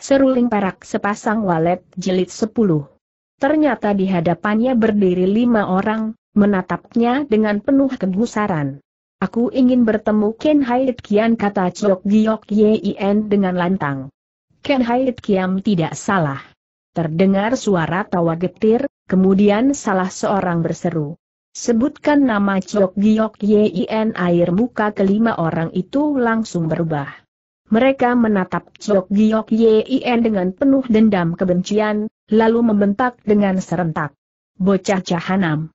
seruling perak sepasang walet jilid 10. Ternyata di hadapannya berdiri lima orang, menatapnya dengan penuh kegusaran. Aku ingin bertemu Ken Haid Kian kata Chok Giok Yien dengan lantang. Ken Haid Kian tidak salah. Terdengar suara tawa getir, kemudian salah seorang berseru. Sebutkan nama Chok Giok Yien, air muka kelima orang itu langsung berubah. Mereka menatap Chok Giok Yien dengan penuh dendam kebencian, lalu membentak dengan serentak. Bocah jahanam.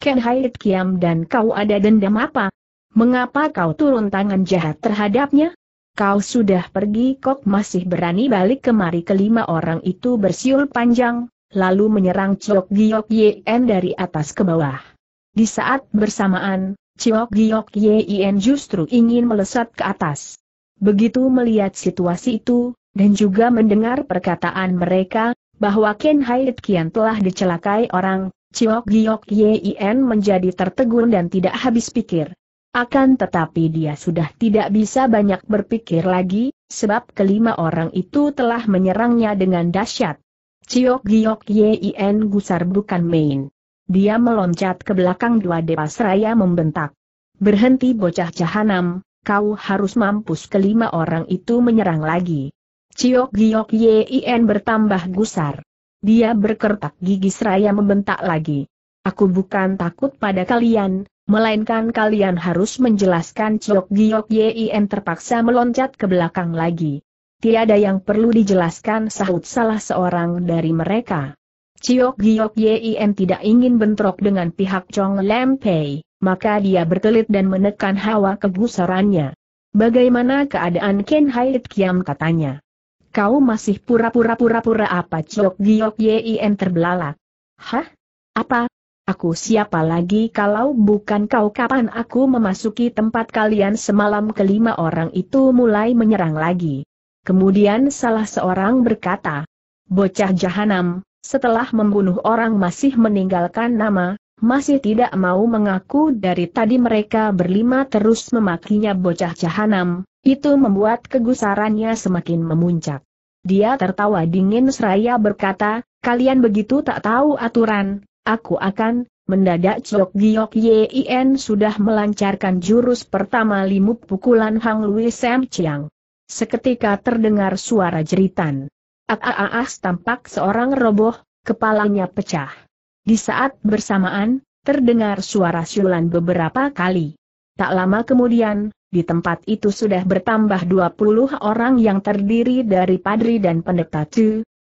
Ken Haid Kiam dan kau ada dendam apa? Mengapa kau turun tangan jahat terhadapnya? Kau sudah pergi kok masih berani balik kemari kelima orang itu bersiul panjang, lalu menyerang Chok Giok Yien dari atas ke bawah. Di saat bersamaan, Chok Giok Yien justru ingin melesat ke atas. Begitu melihat situasi itu, dan juga mendengar perkataan mereka, bahwa Ken Haid Kian telah dicelakai orang, Chiok Giok Yien menjadi tertegun dan tidak habis pikir. Akan tetapi dia sudah tidak bisa banyak berpikir lagi, sebab kelima orang itu telah menyerangnya dengan dahsyat. Chiok Giok Yien gusar bukan main. Dia meloncat ke belakang dua dewa seraya membentak. Berhenti bocah jahanam, kau harus mampus kelima orang itu menyerang lagi. Ciok Giok Yin bertambah gusar. Dia berkertak gigi seraya membentak lagi. Aku bukan takut pada kalian, melainkan kalian harus menjelaskan Ciok Giok Yin terpaksa meloncat ke belakang lagi. Tiada yang perlu dijelaskan sahut salah seorang dari mereka. Ciok Giok Yin tidak ingin bentrok dengan pihak Chong Lem maka dia bertelit dan menekan hawa kegusarannya. Bagaimana keadaan Ken Haid Kiam katanya? Kau masih pura-pura-pura-pura apa Chok Giok Yien terbelalak? Hah? Apa? Aku siapa lagi kalau bukan kau kapan aku memasuki tempat kalian semalam kelima orang itu mulai menyerang lagi. Kemudian salah seorang berkata, Bocah Jahanam, setelah membunuh orang masih meninggalkan nama, masih tidak mau mengaku dari tadi mereka berlima terus memakinya bocah jahanam, itu membuat kegusarannya semakin memuncak. Dia tertawa dingin seraya berkata, kalian begitu tak tahu aturan, aku akan, mendadak Cok Giyok Yien sudah melancarkan jurus pertama limup pukulan Hang Lui Sam Chiang. Seketika terdengar suara jeritan. Ak-ah-ah tampak seorang roboh, kepalanya pecah. Di saat bersamaan, terdengar suara siulan beberapa kali. Tak lama kemudian, di tempat itu sudah bertambah 20 orang yang terdiri dari padri dan pendeta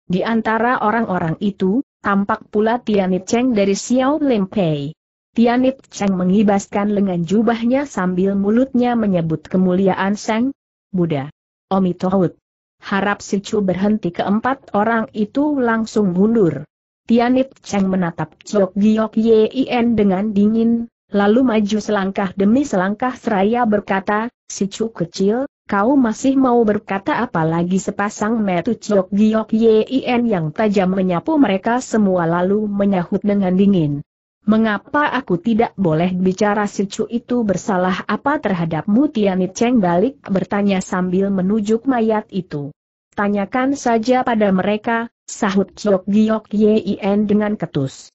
Di antara orang-orang itu, tampak pula Tianit Cheng dari Xiao Limpei. Tianit Cheng mengibaskan lengan jubahnya sambil mulutnya menyebut kemuliaan Sang Buddha. Omitohut. Harap si berhenti keempat orang itu langsung mundur. Tianit Cheng menatap Chok Giok Yin dengan dingin, lalu maju selangkah demi selangkah seraya berkata, si Chu kecil, kau masih mau berkata apa lagi sepasang metu Chok Giok Yin yang tajam menyapu mereka semua lalu menyahut dengan dingin. Mengapa aku tidak boleh bicara si Chu itu bersalah apa terhadapmu Tianit Cheng balik bertanya sambil menunjuk mayat itu. Tanyakan saja pada mereka, Sahut Chok Giok Yin dengan ketus.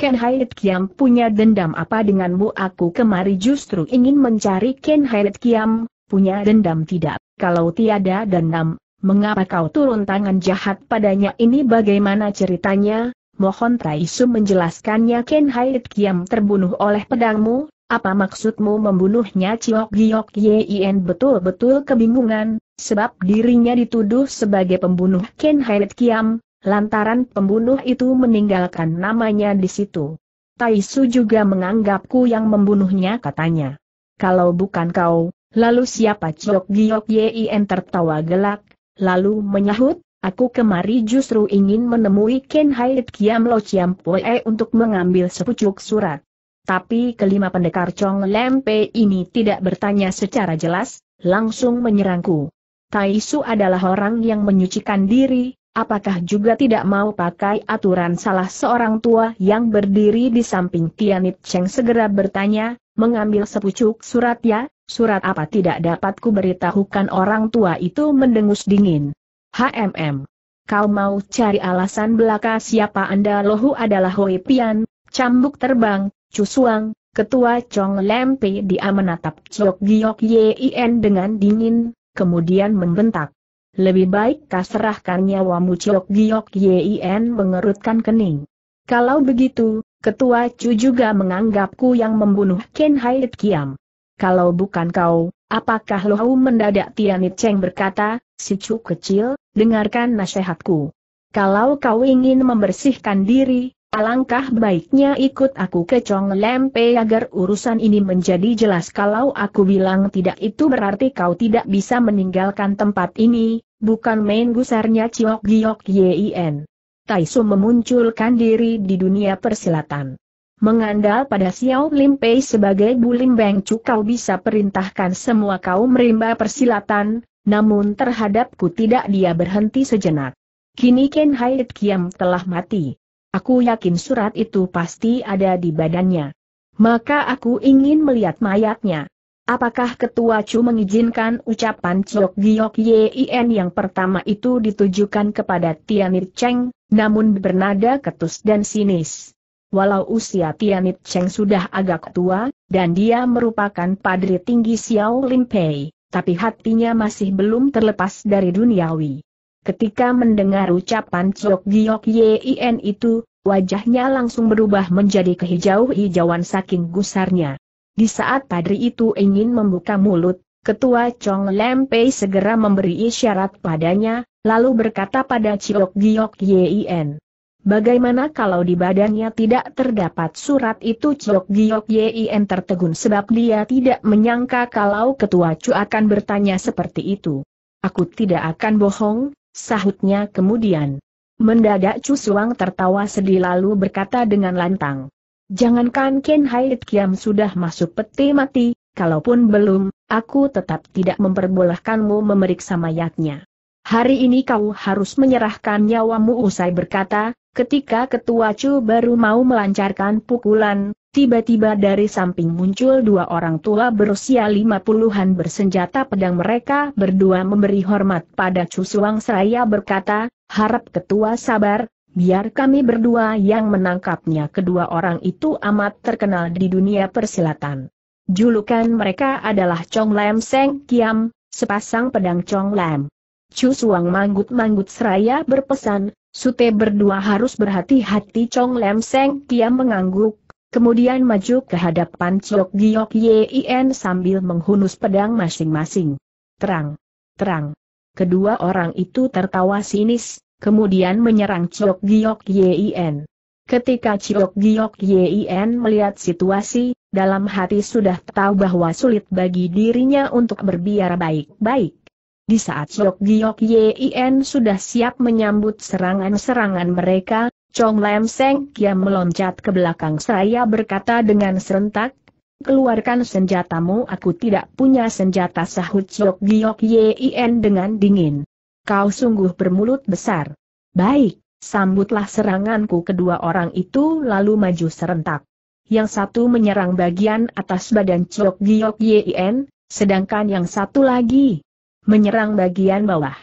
Ken Haid Kiam punya dendam apa denganmu aku kemari justru ingin mencari Ken Haid Kiam, punya dendam tidak, kalau tiada dendam, mengapa kau turun tangan jahat padanya ini bagaimana ceritanya, mohon Taisu menjelaskannya Ken Haid Kiam terbunuh oleh pedangmu, apa maksudmu membunuhnya Ciok Giok Yin betul-betul kebingungan, sebab dirinya dituduh sebagai pembunuh Ken Haid Kiam, lantaran pembunuh itu meninggalkan namanya di situ. Taisu juga menganggapku yang membunuhnya katanya. Kalau bukan kau, lalu siapa Chok Giok Yien tertawa gelak, lalu menyahut, Aku kemari justru ingin menemui Ken Haid Kiam Lo Chiam Poe e untuk mengambil sepucuk surat. Tapi kelima pendekar Chong Lempe ini tidak bertanya secara jelas, langsung menyerangku. Tai adalah orang yang menyucikan diri, apakah juga tidak mau pakai aturan salah seorang tua yang berdiri di samping Tianit Cheng segera bertanya, mengambil sepucuk surat ya, surat apa tidak dapat kuberitahukan orang tua itu mendengus dingin. HMM. Kau mau cari alasan belaka siapa anda lohu adalah Hoi Pian, cambuk terbang, cusuang, ketua Chong Lempe dia menatap Chok Giok Yin dengan dingin, kemudian membentak. Lebih baik kau serahkan nyawamu Ciok Giok Yien mengerutkan kening. Kalau begitu, ketua Chu juga menganggapku yang membunuh Ken Haid Kiam. Kalau bukan kau, apakah Lohau mendadak Tianit Cheng berkata, si Chu kecil, dengarkan nasihatku. Kalau kau ingin membersihkan diri, Alangkah baiknya ikut aku ke Chong Lempe agar urusan ini menjadi jelas kalau aku bilang tidak itu berarti kau tidak bisa meninggalkan tempat ini, bukan main gusarnya Ciok Giok Yien. Taisu memunculkan diri di dunia persilatan. Mengandal pada Xiao Pei sebagai Bulim Beng Cu kau bisa perintahkan semua kaum rimba persilatan, namun terhadapku tidak dia berhenti sejenak. Kini Ken Hai Kiam telah mati. Aku yakin surat itu pasti ada di badannya. Maka aku ingin melihat mayatnya. Apakah Ketua Chu mengizinkan ucapan Ciok Giok Yin yang pertama itu ditujukan kepada Tianit Cheng, namun bernada ketus dan sinis? Walau usia Tianit Cheng sudah agak tua, dan dia merupakan padri tinggi Xiao Limpei, tapi hatinya masih belum terlepas dari duniawi. Ketika mendengar ucapan Chok Giok Yien itu, wajahnya langsung berubah menjadi kehijau-hijauan saking gusarnya. Di saat padri itu ingin membuka mulut, ketua Chong Lempei segera memberi isyarat padanya, lalu berkata pada Chok Giok Yien, Bagaimana kalau di badannya tidak terdapat surat itu Chok Giok Yien tertegun sebab dia tidak menyangka kalau ketua Chu akan bertanya seperti itu. Aku tidak akan bohong, Sahutnya kemudian. Mendadak Chu Suang tertawa sedih lalu berkata dengan lantang. Jangankan Ken Haid Kiam sudah masuk peti mati, kalaupun belum, aku tetap tidak memperbolehkanmu memeriksa mayatnya. Hari ini kau harus menyerahkan nyawamu usai berkata, Ketika ketua Chu baru mau melancarkan pukulan, tiba-tiba dari samping muncul dua orang tua berusia lima puluhan bersenjata pedang mereka berdua memberi hormat pada Chu Suang Seraya berkata, harap ketua sabar, biar kami berdua yang menangkapnya kedua orang itu amat terkenal di dunia persilatan. Julukan mereka adalah Chong Lam Seng Kiam, sepasang pedang Chong Lam. Chu Suang manggut-manggut seraya berpesan, Sute berdua harus berhati-hati Chong Lem Seng Kiam mengangguk, kemudian maju ke hadapan Chok Giok Yien sambil menghunus pedang masing-masing. Terang. Terang. Kedua orang itu tertawa sinis, kemudian menyerang Chok Giok Yien. Ketika Chok Giok Yien melihat situasi, dalam hati sudah tahu bahwa sulit bagi dirinya untuk berbiar baik-baik. Di saat Siok Giok Yin sudah siap menyambut serangan-serangan mereka, Chong Lam Seng Kiam meloncat ke belakang seraya berkata dengan serentak, Keluarkan senjatamu aku tidak punya senjata sahut Siok Giok Yin dengan dingin. Kau sungguh bermulut besar. Baik, sambutlah seranganku kedua orang itu lalu maju serentak. Yang satu menyerang bagian atas badan Chok Giok Yin, sedangkan yang satu lagi menyerang bagian bawah.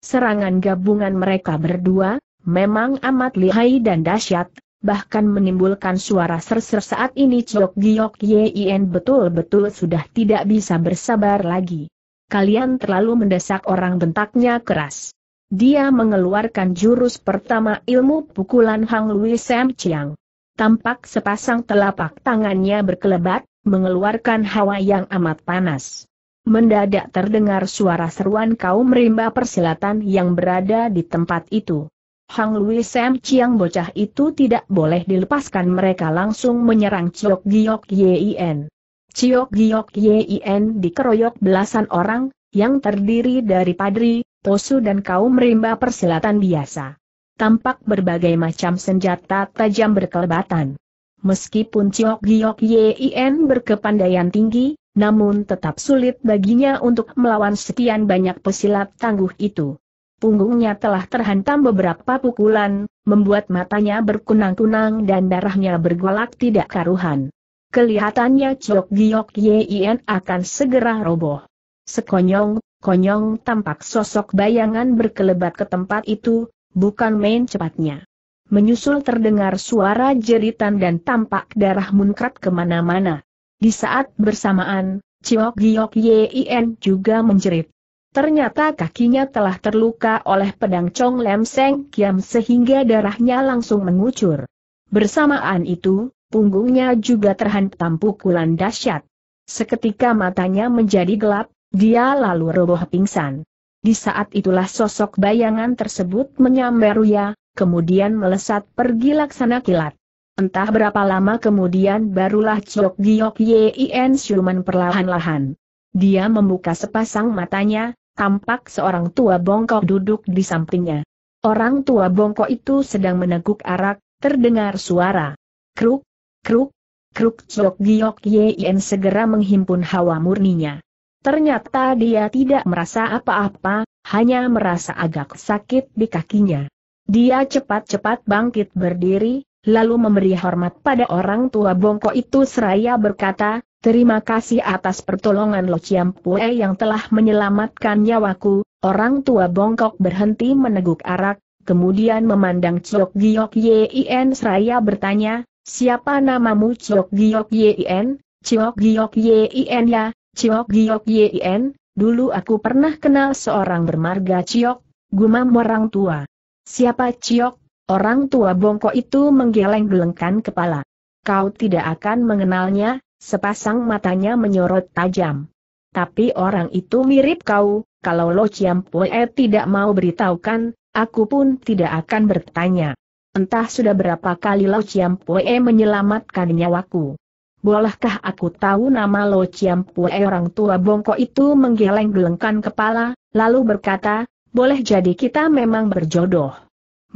Serangan gabungan mereka berdua, memang amat lihai dan dahsyat, bahkan menimbulkan suara serser -ser saat ini Chok Giok Yin betul-betul sudah tidak bisa bersabar lagi. Kalian terlalu mendesak orang bentaknya keras. Dia mengeluarkan jurus pertama ilmu pukulan Hang Lui Sam Chiang. Tampak sepasang telapak tangannya berkelebat, mengeluarkan hawa yang amat panas. Mendadak terdengar suara seruan kaum rimba persilatan yang berada di tempat itu. Hang Lui Sam Chiang bocah itu tidak boleh dilepaskan mereka langsung menyerang Chiok Giok Yien. Chiok Giok Yien dikeroyok belasan orang, yang terdiri dari padri, posu dan kaum rimba persilatan biasa. Tampak berbagai macam senjata tajam berkelebatan. Meskipun Chiok Giok Yien berkepandaian tinggi, namun tetap sulit baginya untuk melawan sekian banyak pesilat tangguh itu. Punggungnya telah terhantam beberapa pukulan, membuat matanya berkunang-kunang dan darahnya bergolak tidak karuhan. Kelihatannya Chok Giok Yien akan segera roboh. Sekonyong, konyong tampak sosok bayangan berkelebat ke tempat itu, bukan main cepatnya. Menyusul terdengar suara jeritan dan tampak darah munkrat kemana-mana. Di saat bersamaan, Ciok Giok Yin juga menjerit. Ternyata kakinya telah terluka oleh pedang Chong Lem Seng Kiam sehingga darahnya langsung mengucur. Bersamaan itu, punggungnya juga terhantam pukulan dahsyat. Seketika matanya menjadi gelap, dia lalu roboh pingsan. Di saat itulah sosok bayangan tersebut menyambar Ruya, kemudian melesat pergi laksana kilat. Entah berapa lama kemudian barulah Chok Giok Yin Shuman perlahan-lahan. Dia membuka sepasang matanya, tampak seorang tua bongkok duduk di sampingnya. Orang tua bongkok itu sedang meneguk arak, terdengar suara. Kruk, kruk, kruk Chok Giok Yin segera menghimpun hawa murninya. Ternyata dia tidak merasa apa-apa, hanya merasa agak sakit di kakinya. Dia cepat-cepat bangkit berdiri, lalu memberi hormat pada orang tua bongko itu seraya berkata, Terima kasih atas pertolongan Lo Pue yang telah menyelamatkan nyawaku, orang tua bongkok berhenti meneguk arak, kemudian memandang Chok Giok Yin seraya bertanya, siapa namamu Chok Giok Yin? Chok Giok Yin ya, Chok Giok Yin, dulu aku pernah kenal seorang bermarga Chok, gumam orang tua. Siapa Chok? Orang tua bongkok itu menggeleng-gelengkan kepala. Kau tidak akan mengenalnya, sepasang matanya menyorot tajam. Tapi orang itu mirip kau, kalau Lo Chiam Pue tidak mau beritahukan, aku pun tidak akan bertanya. Entah sudah berapa kali Lo Chiam Pue menyelamatkan nyawaku. Bolehkah aku tahu nama Lo Chiam Pue orang tua bongkok itu menggeleng-gelengkan kepala, lalu berkata, boleh jadi kita memang berjodoh.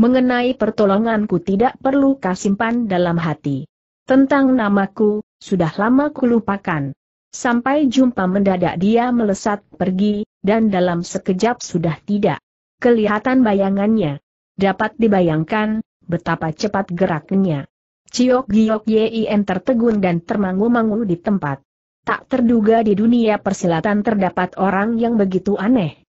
Mengenai pertolonganku tidak perlu kau dalam hati. Tentang namaku, sudah lama kulupakan. Sampai jumpa mendadak dia melesat pergi, dan dalam sekejap sudah tidak. Kelihatan bayangannya. Dapat dibayangkan, betapa cepat geraknya. Ciok Giok Yin tertegun dan termangu-mangu di tempat. Tak terduga di dunia persilatan terdapat orang yang begitu aneh.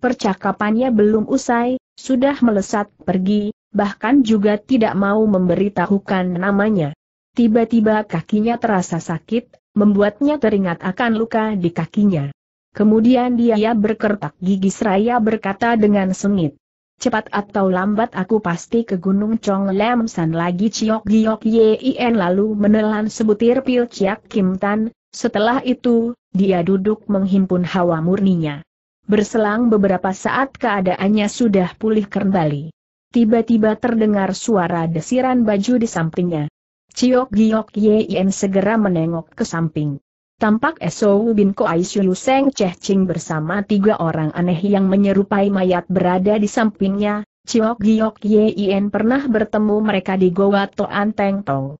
Percakapannya belum usai, sudah melesat pergi, bahkan juga tidak mau memberitahukan namanya. Tiba-tiba kakinya terasa sakit, membuatnya teringat akan luka di kakinya. Kemudian dia berkertak gigi seraya berkata dengan sengit. Cepat atau lambat aku pasti ke Gunung Chong Lam San lagi Ciok Giok Yien lalu menelan sebutir pil Ciak Kim Tan, setelah itu, dia duduk menghimpun hawa murninya. Berselang beberapa saat keadaannya sudah pulih kembali. Tiba-tiba terdengar suara desiran baju di sampingnya. Ciok Giok Yin segera menengok ke samping. Tampak Esou bin Koai Siu Seng Cheh Ching bersama tiga orang aneh yang menyerupai mayat berada di sampingnya. Ciok Giok Yin pernah bertemu mereka di Goa Toan Teng Tong.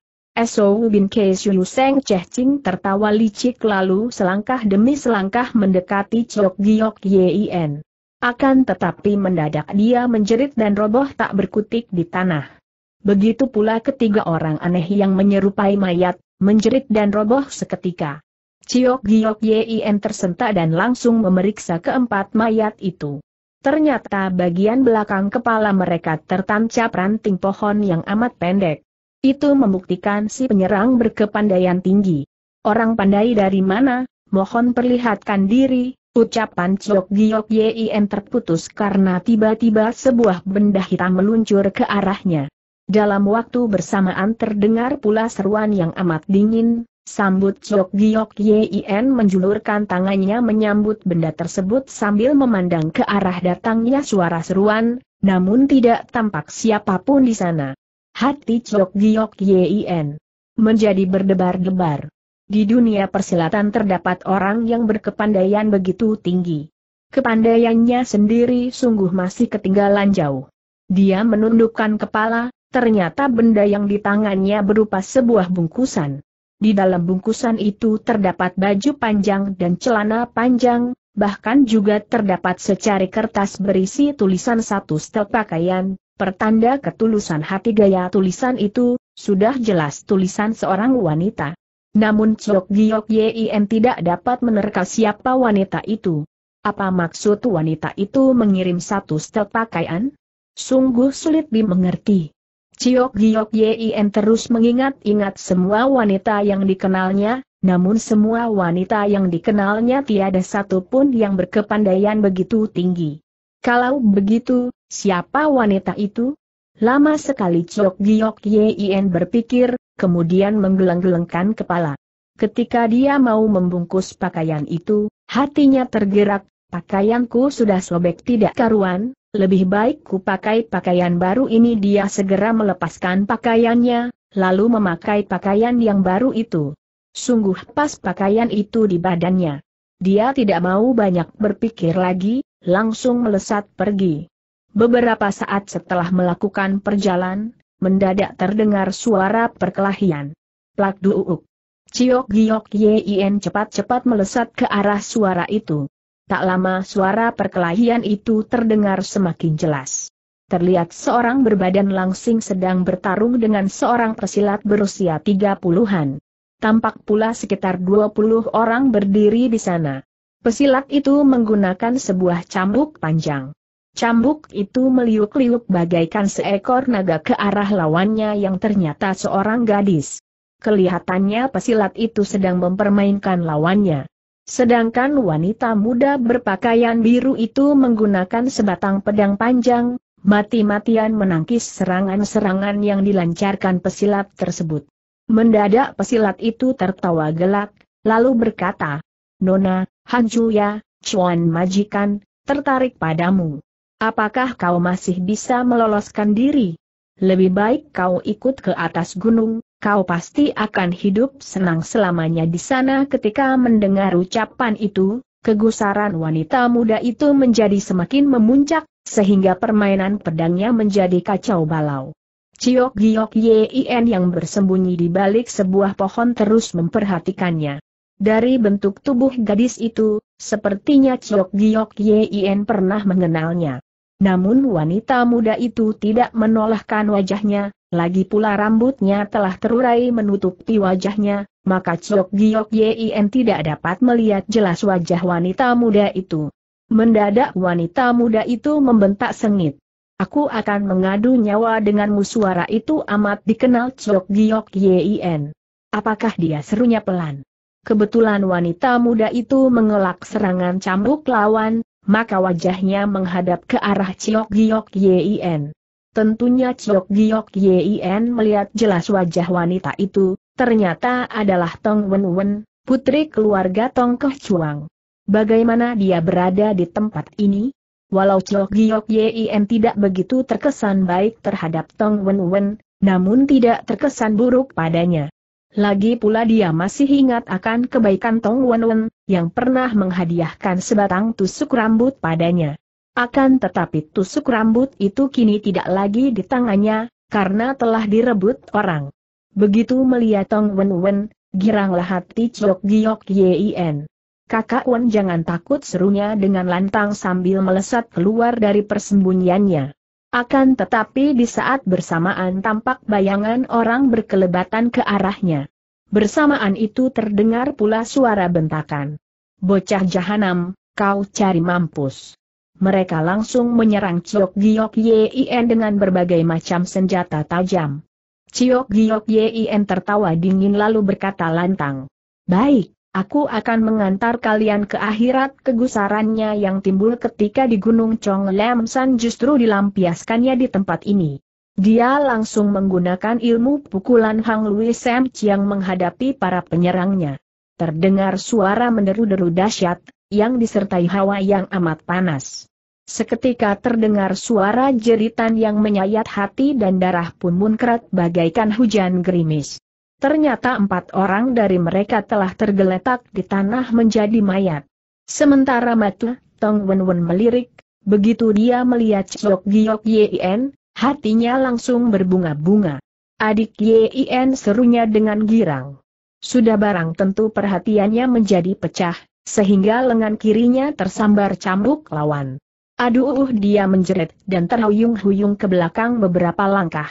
So Bin Keisyu Seng Cheh Ching tertawa licik lalu selangkah demi selangkah mendekati Chok Giok Yien. Akan tetapi mendadak dia menjerit dan roboh tak berkutik di tanah. Begitu pula ketiga orang aneh yang menyerupai mayat, menjerit dan roboh seketika. Chok Giok Yien tersentak dan langsung memeriksa keempat mayat itu. Ternyata bagian belakang kepala mereka tertancap ranting pohon yang amat pendek. Itu membuktikan si penyerang berkepandaian tinggi. Orang pandai dari mana, mohon perlihatkan diri, ucapan Ciok Giok Yien terputus karena tiba-tiba sebuah benda hitam meluncur ke arahnya. Dalam waktu bersamaan terdengar pula seruan yang amat dingin, sambut Ciok Giok Yien menjulurkan tangannya menyambut benda tersebut sambil memandang ke arah datangnya suara seruan, namun tidak tampak siapapun di sana. Hati Chok Giok Yin menjadi berdebar-debar. Di dunia persilatan terdapat orang yang berkepandaian begitu tinggi. Kepandaiannya sendiri sungguh masih ketinggalan jauh. Dia menundukkan kepala, ternyata benda yang di tangannya berupa sebuah bungkusan. Di dalam bungkusan itu terdapat baju panjang dan celana panjang, bahkan juga terdapat secari kertas berisi tulisan satu setel pakaian, Pertanda ketulusan hati gaya tulisan itu, sudah jelas tulisan seorang wanita. Namun Chok Giok Yin tidak dapat menerka siapa wanita itu. Apa maksud wanita itu mengirim satu setel pakaian? Sungguh sulit dimengerti. Ciok Giok Yin terus mengingat-ingat semua wanita yang dikenalnya, namun semua wanita yang dikenalnya tiada satu pun yang berkepandaian begitu tinggi. Kalau begitu, siapa wanita itu? Lama sekali Ciok Giok Yin berpikir, kemudian menggeleng-gelengkan kepala. Ketika dia mau membungkus pakaian itu, hatinya tergerak, pakaianku sudah sobek tidak karuan, lebih baik ku pakai pakaian baru ini dia segera melepaskan pakaiannya, lalu memakai pakaian yang baru itu. Sungguh pas pakaian itu di badannya. Dia tidak mau banyak berpikir lagi, langsung melesat pergi. Beberapa saat setelah melakukan perjalanan, mendadak terdengar suara perkelahian. Plak duuk. Ciok giok yin cepat-cepat melesat ke arah suara itu. Tak lama suara perkelahian itu terdengar semakin jelas. Terlihat seorang berbadan langsing sedang bertarung dengan seorang pesilat berusia tiga puluhan. Tampak pula sekitar dua puluh orang berdiri di sana. Pesilat itu menggunakan sebuah cambuk panjang. Cambuk itu meliuk-liuk bagaikan seekor naga ke arah lawannya yang ternyata seorang gadis. Kelihatannya pesilat itu sedang mempermainkan lawannya. Sedangkan wanita muda berpakaian biru itu menggunakan sebatang pedang panjang, mati-matian menangkis serangan-serangan yang dilancarkan pesilat tersebut. Mendadak pesilat itu tertawa gelak, lalu berkata, Nona, Hancuya, Chuan majikan, tertarik padamu. Apakah kau masih bisa meloloskan diri? Lebih baik kau ikut ke atas gunung, kau pasti akan hidup senang selamanya di sana ketika mendengar ucapan itu, kegusaran wanita muda itu menjadi semakin memuncak, sehingga permainan pedangnya menjadi kacau balau. Ciok Giok Yin yang bersembunyi di balik sebuah pohon terus memperhatikannya. Dari bentuk tubuh gadis itu, sepertinya Chiok Giok Yien pernah mengenalnya. Namun wanita muda itu tidak menolakkan wajahnya, lagi pula rambutnya telah terurai menutupi wajahnya, maka Chiok Giok Yien tidak dapat melihat jelas wajah wanita muda itu. Mendadak wanita muda itu membentak sengit. Aku akan mengadu nyawa denganmu suara itu amat dikenal Chiok Giok Yien. Apakah dia serunya pelan? Kebetulan wanita muda itu mengelak serangan cambuk lawan, maka wajahnya menghadap ke arah Ciok Giok Yien. Tentunya Ciok Giok Yien melihat jelas wajah wanita itu, ternyata adalah Tong Wen Wen, putri keluarga Tong Keh Chuang. Bagaimana dia berada di tempat ini? Walau Ciok Giok Yien tidak begitu terkesan baik terhadap Tong Wen Wen, namun tidak terkesan buruk padanya. Lagi pula dia masih ingat akan kebaikan Tong Wenwen, yang pernah menghadiahkan sebatang tusuk rambut padanya. Akan tetapi tusuk rambut itu kini tidak lagi di tangannya, karena telah direbut orang. Begitu melihat Tong Wenwen, giranglah hati Chok Giok Yin. Kakak Wen jangan takut serunya dengan lantang sambil melesat keluar dari persembunyiannya. Akan tetapi di saat bersamaan tampak bayangan orang berkelebatan ke arahnya. Bersamaan itu terdengar pula suara bentakan. Bocah jahanam, kau cari mampus. Mereka langsung menyerang Ciok Giok Yien dengan berbagai macam senjata tajam. Ciok Giok Yien tertawa dingin lalu berkata lantang. Baik, Aku akan mengantar kalian ke akhirat kegusarannya yang timbul ketika di Gunung Chong Lam San justru dilampiaskannya di tempat ini. Dia langsung menggunakan ilmu pukulan Hang Lui Sam Chiang menghadapi para penyerangnya. Terdengar suara meneru deru dahsyat, yang disertai hawa yang amat panas. Seketika terdengar suara jeritan yang menyayat hati dan darah pun munkrat bagaikan hujan gerimis ternyata empat orang dari mereka telah tergeletak di tanah menjadi mayat. Sementara Matu, Tong Wenwen melirik, begitu dia melihat Chok Giok Yien, hatinya langsung berbunga-bunga. Adik Yien serunya dengan girang. Sudah barang tentu perhatiannya menjadi pecah, sehingga lengan kirinya tersambar cambuk lawan. Aduh dia menjerit dan terhuyung-huyung ke belakang beberapa langkah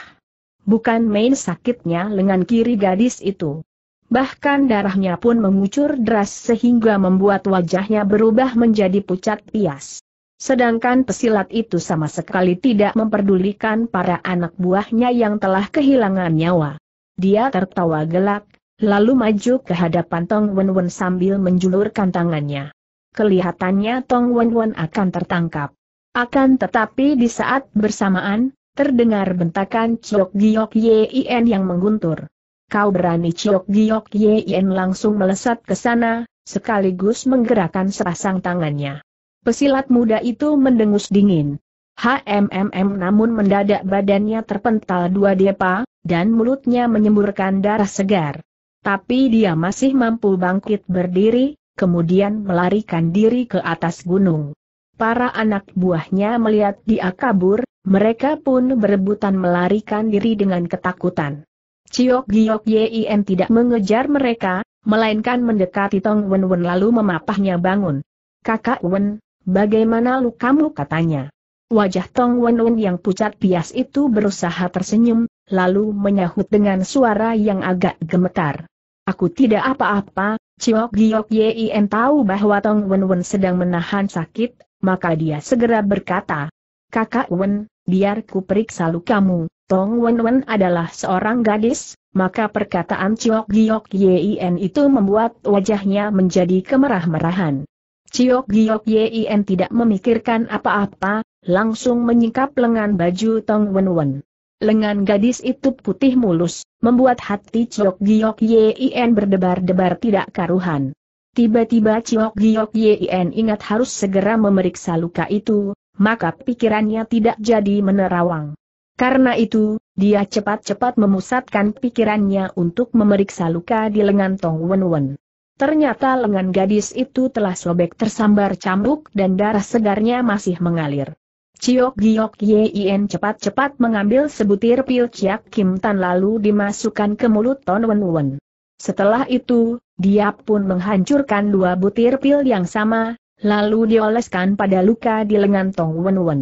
bukan main sakitnya lengan kiri gadis itu. Bahkan darahnya pun mengucur deras sehingga membuat wajahnya berubah menjadi pucat pias. Sedangkan pesilat itu sama sekali tidak memperdulikan para anak buahnya yang telah kehilangan nyawa. Dia tertawa gelak, lalu maju ke hadapan Tong Wenwen sambil menjulurkan tangannya. Kelihatannya Tong Wenwen akan tertangkap. Akan tetapi di saat bersamaan, Terdengar bentakan Ciok Giok Yin yang mengguntur. Kau berani Ciok Giok Yin langsung melesat ke sana, sekaligus menggerakkan sepasang tangannya. Pesilat muda itu mendengus dingin. HMMM namun mendadak badannya terpental dua depa, dan mulutnya menyemburkan darah segar. Tapi dia masih mampu bangkit berdiri, kemudian melarikan diri ke atas gunung. Para anak buahnya melihat dia kabur, mereka pun berebutan melarikan diri dengan ketakutan. Ciok Giok Yin tidak mengejar mereka, melainkan mendekati Tong Wen Wen lalu memapahnya bangun. Kakak Wen, bagaimana lu kamu katanya. Wajah Tong Wen Wen yang pucat pias itu berusaha tersenyum, lalu menyahut dengan suara yang agak gemetar. Aku tidak apa-apa, Ciok Giok Yin tahu bahwa Tong Wen Wen sedang menahan sakit, maka dia segera berkata, Kakak Wen, biar ku periksa lukamu, Tong Wen Wen adalah seorang gadis, maka perkataan Ciok Giok Yien itu membuat wajahnya menjadi kemerah-merahan. Ciok Giok Yien tidak memikirkan apa-apa, langsung menyingkap lengan baju Tong Wen Wen. Lengan gadis itu putih mulus, membuat hati Ciok Giok Yien berdebar-debar tidak karuhan. Tiba-tiba Ciok Giok Yien ingat harus segera memeriksa luka itu, maka pikirannya tidak jadi menerawang. Karena itu, dia cepat-cepat memusatkan pikirannya untuk memeriksa luka di lengan Tong Wenwen. Ternyata lengan gadis itu telah sobek tersambar cambuk dan darah segarnya masih mengalir. Ciok Giok Yien cepat-cepat mengambil sebutir pil Ciak Kim Tan lalu dimasukkan ke mulut Tong Wenwen. Setelah itu, dia pun menghancurkan dua butir pil yang sama, lalu dioleskan pada luka di lengan Tong Wen Wen.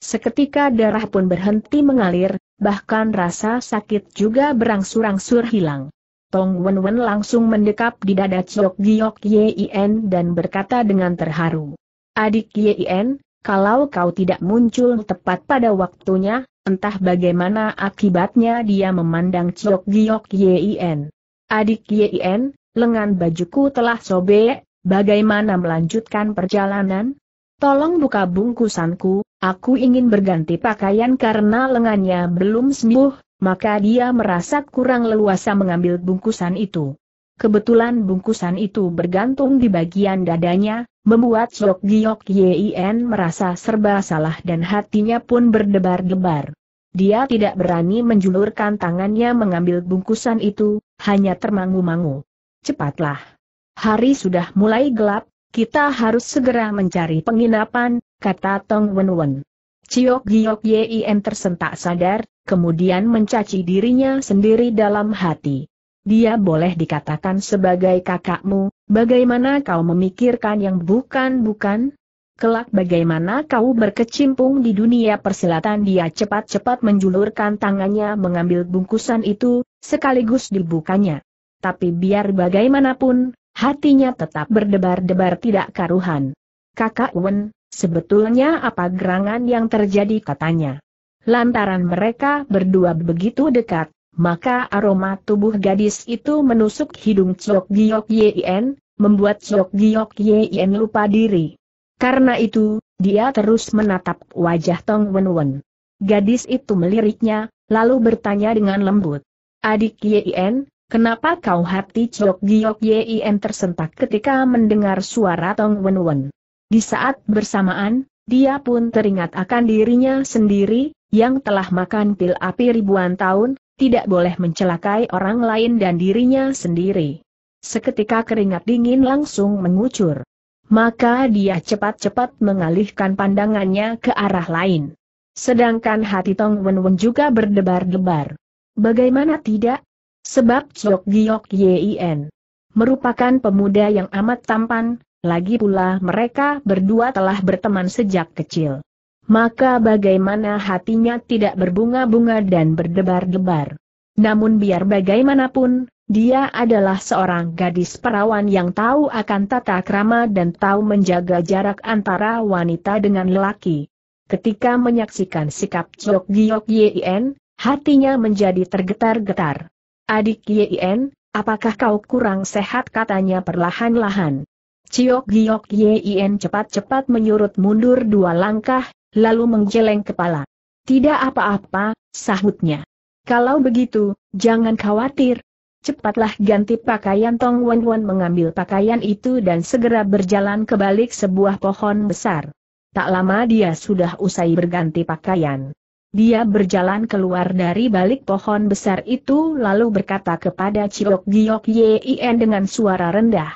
Seketika darah pun berhenti mengalir, bahkan rasa sakit juga berangsur-angsur hilang. Tong Wen Wen langsung mendekap di dada Chok Giok Yin dan berkata dengan terharu. Adik Yin, kalau kau tidak muncul tepat pada waktunya, entah bagaimana akibatnya dia memandang Chok Giok Yin. Adik Yin, lengan bajuku telah sobek, bagaimana melanjutkan perjalanan? Tolong buka bungkusanku, aku ingin berganti pakaian karena lengannya belum sembuh, maka dia merasa kurang leluasa mengambil bungkusan itu. Kebetulan bungkusan itu bergantung di bagian dadanya, membuat Sok Giok Yien merasa serba salah dan hatinya pun berdebar-debar. Dia tidak berani menjulurkan tangannya mengambil bungkusan itu, hanya termangu-mangu. Cepatlah. Hari sudah mulai gelap, kita harus segera mencari penginapan, kata Tong Wenwen. Ciok Giok Yien tersentak sadar, kemudian mencaci dirinya sendiri dalam hati. Dia boleh dikatakan sebagai kakakmu, bagaimana kau memikirkan yang bukan-bukan? Kelak bagaimana kau berkecimpung di dunia persilatan dia cepat-cepat menjulurkan tangannya mengambil bungkusan itu, sekaligus dibukanya. Tapi biar bagaimanapun, Hatinya tetap berdebar-debar tidak karuhan. Kakak Wen, sebetulnya apa gerangan yang terjadi katanya. Lantaran mereka berdua begitu dekat, maka aroma tubuh gadis itu menusuk hidung Chok Giok Yien, membuat Chok Giok Yien lupa diri. Karena itu, dia terus menatap wajah Tong Wen Wen. Gadis itu meliriknya, lalu bertanya dengan lembut. Adik Yien? Kenapa kau hati Chok Giok Yin tersentak ketika mendengar suara Tong Wen Wen? Di saat bersamaan, dia pun teringat akan dirinya sendiri, yang telah makan pil api ribuan tahun, tidak boleh mencelakai orang lain dan dirinya sendiri. Seketika keringat dingin langsung mengucur. Maka dia cepat-cepat mengalihkan pandangannya ke arah lain. Sedangkan hati Tong Wen Wen juga berdebar-debar. Bagaimana tidak, Sebab Chok Giok Yin merupakan pemuda yang amat tampan, lagi pula mereka berdua telah berteman sejak kecil. Maka bagaimana hatinya tidak berbunga-bunga dan berdebar-debar. Namun biar bagaimanapun, dia adalah seorang gadis perawan yang tahu akan tata krama dan tahu menjaga jarak antara wanita dengan lelaki. Ketika menyaksikan sikap Chok Giok Yin, hatinya menjadi tergetar-getar. Adik Yien, apakah kau kurang sehat katanya perlahan-lahan. Ciok Giok Yien cepat-cepat menyurut mundur dua langkah, lalu menggeleng kepala. Tidak apa-apa, sahutnya. Kalau begitu, jangan khawatir. Cepatlah ganti pakaian Tong Wen Wen mengambil pakaian itu dan segera berjalan ke balik sebuah pohon besar. Tak lama dia sudah usai berganti pakaian. Dia berjalan keluar dari balik pohon besar itu lalu berkata kepada Ciok Giok Yien dengan suara rendah.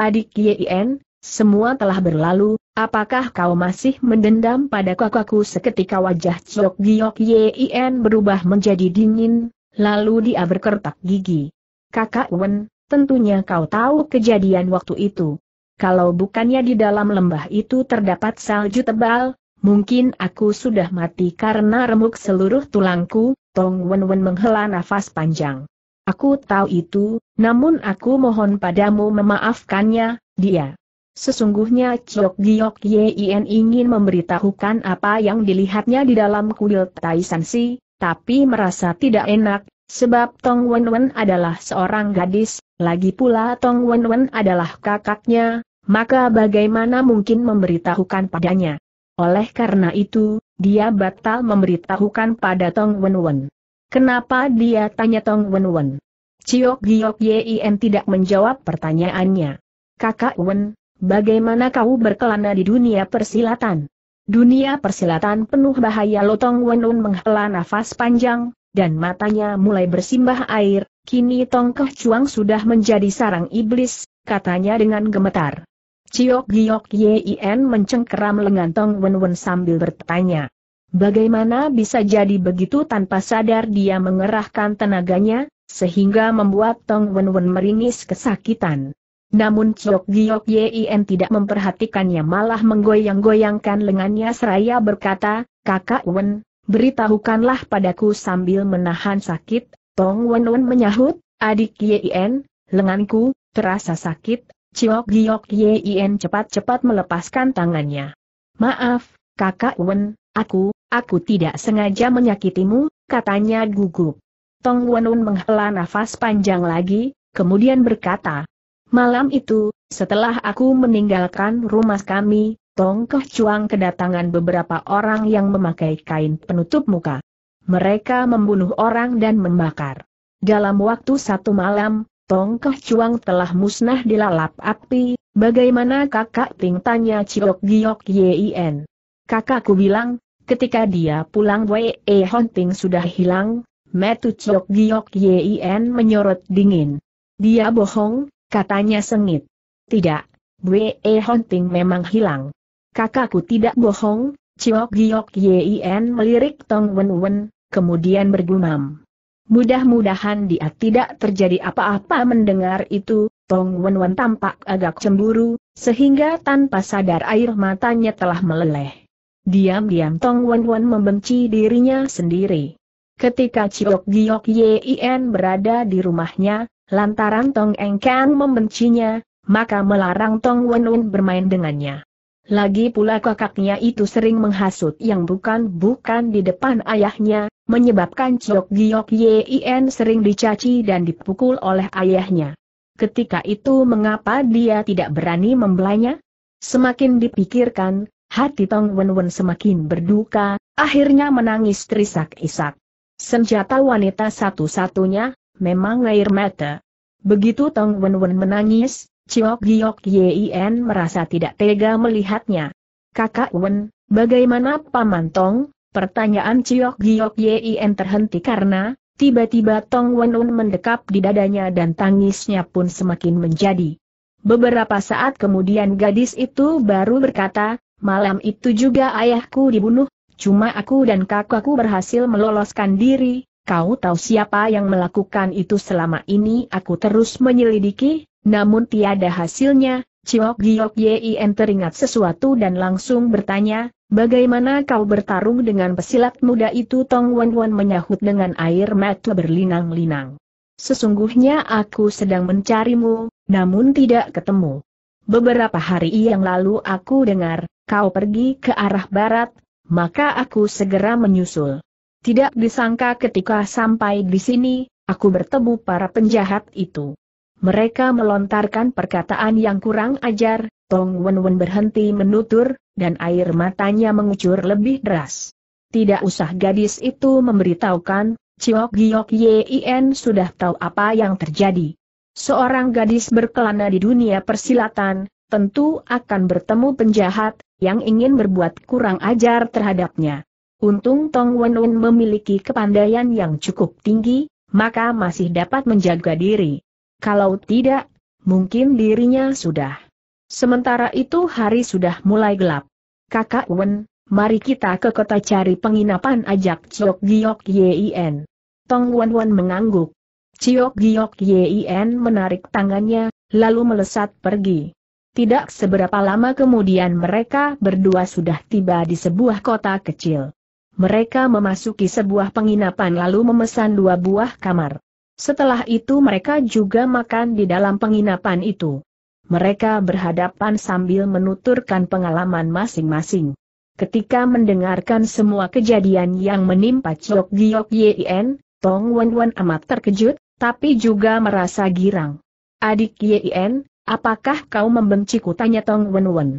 Adik Yien, semua telah berlalu, apakah kau masih mendendam pada kakakku seketika wajah Ciok Giok Yien berubah menjadi dingin, lalu dia berkertak gigi. Kakak Wen, tentunya kau tahu kejadian waktu itu. Kalau bukannya di dalam lembah itu terdapat salju tebal, Mungkin aku sudah mati karena remuk seluruh tulangku, Tong Wen Wen menghela nafas panjang. Aku tahu itu, namun aku mohon padamu memaafkannya, dia. Sesungguhnya Chok Giok Yien ingin memberitahukan apa yang dilihatnya di dalam kuil Tai si, tapi merasa tidak enak, sebab Tong Wen Wen adalah seorang gadis, lagi pula Tong Wen Wen adalah kakaknya, maka bagaimana mungkin memberitahukan padanya. Oleh karena itu, dia batal memberitahukan pada Tong Wenwen. Kenapa dia tanya Tong Wenwen? Ciok Giok Yin tidak menjawab pertanyaannya. Kakak Wen, bagaimana kau berkelana di dunia persilatan? Dunia persilatan penuh bahaya Lotong Wenwen menghela nafas panjang, dan matanya mulai bersimbah air, kini Tong Keh Chuang sudah menjadi sarang iblis, katanya dengan gemetar. Ciok Giok Yin mencengkeram lengan Tong Wen Wen sambil bertanya. Bagaimana bisa jadi begitu tanpa sadar dia mengerahkan tenaganya, sehingga membuat Tong Wen Wen meringis kesakitan. Namun Ciok Giok Yin tidak memperhatikannya malah menggoyang-goyangkan lengannya seraya berkata, Kakak Wen, beritahukanlah padaku sambil menahan sakit, Tong Wen Wen menyahut, Adik Yin, lenganku, terasa sakit, Ciok Giok Yin cepat-cepat melepaskan tangannya. Maaf, kakak Wen, aku, aku tidak sengaja menyakitimu, katanya gugup. Tong Wen menghela nafas panjang lagi, kemudian berkata, Malam itu, setelah aku meninggalkan rumah kami, Tong Keh Chuang kedatangan beberapa orang yang memakai kain penutup muka. Mereka membunuh orang dan membakar. Dalam waktu satu malam, Tongkah Cuang telah musnah dilalap api, bagaimana kakak Ting tanya Ciok Giok Yien? Kakakku bilang, ketika dia pulang Wei e Hon sudah hilang, metu Ciok Giok Yien menyorot dingin. Dia bohong, katanya sengit. Tidak, Wei e Hon memang hilang. Kakakku tidak bohong, Ciok Giok Yien melirik Tong Wen Wen, kemudian bergumam. Mudah-mudahan dia tidak terjadi apa-apa mendengar itu, Tong Wenwen tampak agak cemburu, sehingga tanpa sadar air matanya telah meleleh. Diam-diam Tong Wenwen membenci dirinya sendiri. Ketika Ciok Giok Yien berada di rumahnya, lantaran Tong Engkang membencinya, maka melarang Tong Wenwen bermain dengannya. Lagi pula kakaknya itu sering menghasut yang bukan-bukan di depan ayahnya, menyebabkan Ciok Giok Yien sering dicaci dan dipukul oleh ayahnya. Ketika itu mengapa dia tidak berani membelanya? Semakin dipikirkan, hati Tong Wenwen semakin berduka, akhirnya menangis terisak-isak. Senjata wanita satu-satunya, memang air mata. Begitu Tong Wenwen menangis, Ciok Giok Yin merasa tidak tega melihatnya. Kakak Wen, bagaimana Paman Tong? Pertanyaan Ciok Giok Yin terhenti karena, tiba-tiba Tong Wen Wenun mendekap di dadanya dan tangisnya pun semakin menjadi. Beberapa saat kemudian gadis itu baru berkata, malam itu juga ayahku dibunuh, cuma aku dan kakakku berhasil meloloskan diri, kau tahu siapa yang melakukan itu selama ini aku terus menyelidiki, namun tiada hasilnya, Ciok Giok Yien teringat sesuatu dan langsung bertanya, bagaimana kau bertarung dengan pesilat muda itu Tong Wen Wen menyahut dengan air mata berlinang-linang. Sesungguhnya aku sedang mencarimu, namun tidak ketemu. Beberapa hari yang lalu aku dengar, kau pergi ke arah barat, maka aku segera menyusul. Tidak disangka ketika sampai di sini, aku bertemu para penjahat itu. Mereka melontarkan perkataan yang kurang ajar, Tong Wenwen berhenti menutur, dan air matanya mengucur lebih deras. Tidak usah gadis itu memberitahukan, Ciok Giok Yin sudah tahu apa yang terjadi. Seorang gadis berkelana di dunia persilatan, tentu akan bertemu penjahat, yang ingin berbuat kurang ajar terhadapnya. Untung Tong Wenwen memiliki kepandaian yang cukup tinggi, maka masih dapat menjaga diri. Kalau tidak, mungkin dirinya sudah. Sementara itu hari sudah mulai gelap. Kakak Wen, mari kita ke kota cari penginapan ajak Ciok Giok Yin. Tong Wen Wen mengangguk. Ciok Giok Yin menarik tangannya, lalu melesat pergi. Tidak seberapa lama kemudian mereka berdua sudah tiba di sebuah kota kecil. Mereka memasuki sebuah penginapan lalu memesan dua buah kamar. Setelah itu mereka juga makan di dalam penginapan itu. Mereka berhadapan sambil menuturkan pengalaman masing-masing. Ketika mendengarkan semua kejadian yang menimpa Chok Giok Yien, Tong Wen Wen amat terkejut, tapi juga merasa girang. Adik Yien, apakah kau membenciku? Tanya Tong Wen Wen.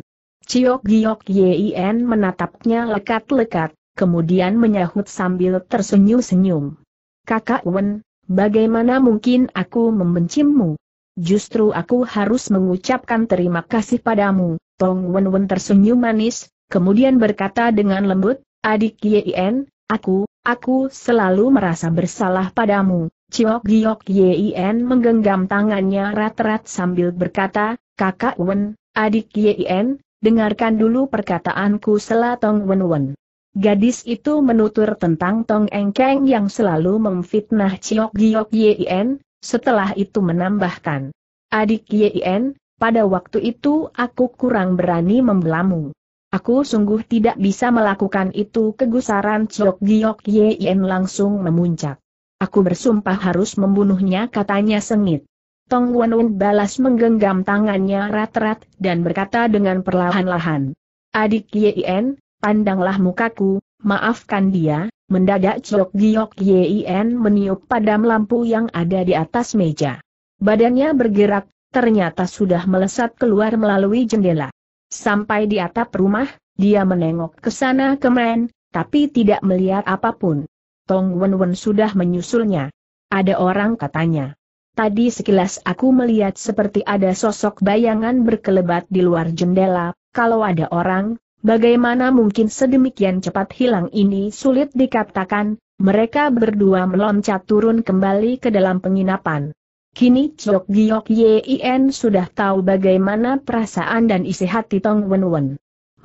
Ciok Giok Yien menatapnya lekat-lekat, kemudian menyahut sambil tersenyum-senyum. Kakak Wen, bagaimana mungkin aku membencimu? Justru aku harus mengucapkan terima kasih padamu, Tong Wen Wen tersenyum manis, kemudian berkata dengan lembut, adik Yien, aku, aku selalu merasa bersalah padamu. Ciok Giok Yien menggenggam tangannya rat-rat sambil berkata, kakak Wen, adik Yien, dengarkan dulu perkataanku selatong Wen Wen. Gadis itu menutur tentang Tong Engkeng yang selalu memfitnah Ciok Giok Yien, setelah itu menambahkan. Adik Yien, pada waktu itu aku kurang berani membelamu. Aku sungguh tidak bisa melakukan itu kegusaran Ciok Giok Yien langsung memuncak. Aku bersumpah harus membunuhnya katanya sengit. Tong Wenwen balas menggenggam tangannya rat-rat dan berkata dengan perlahan-lahan. Adik Yien, pandanglah mukaku, maafkan dia, mendadak Chok Giok Yin meniup padam lampu yang ada di atas meja. Badannya bergerak, ternyata sudah melesat keluar melalui jendela. Sampai di atap rumah, dia menengok ke sana kemen, tapi tidak melihat apapun. Tong Wen Wen sudah menyusulnya. Ada orang katanya. Tadi sekilas aku melihat seperti ada sosok bayangan berkelebat di luar jendela, kalau ada orang, Bagaimana mungkin sedemikian cepat hilang ini sulit dikatakan, mereka berdua meloncat turun kembali ke dalam penginapan. Kini Chok Giok Yien sudah tahu bagaimana perasaan dan isi hati Tong Wen Wen.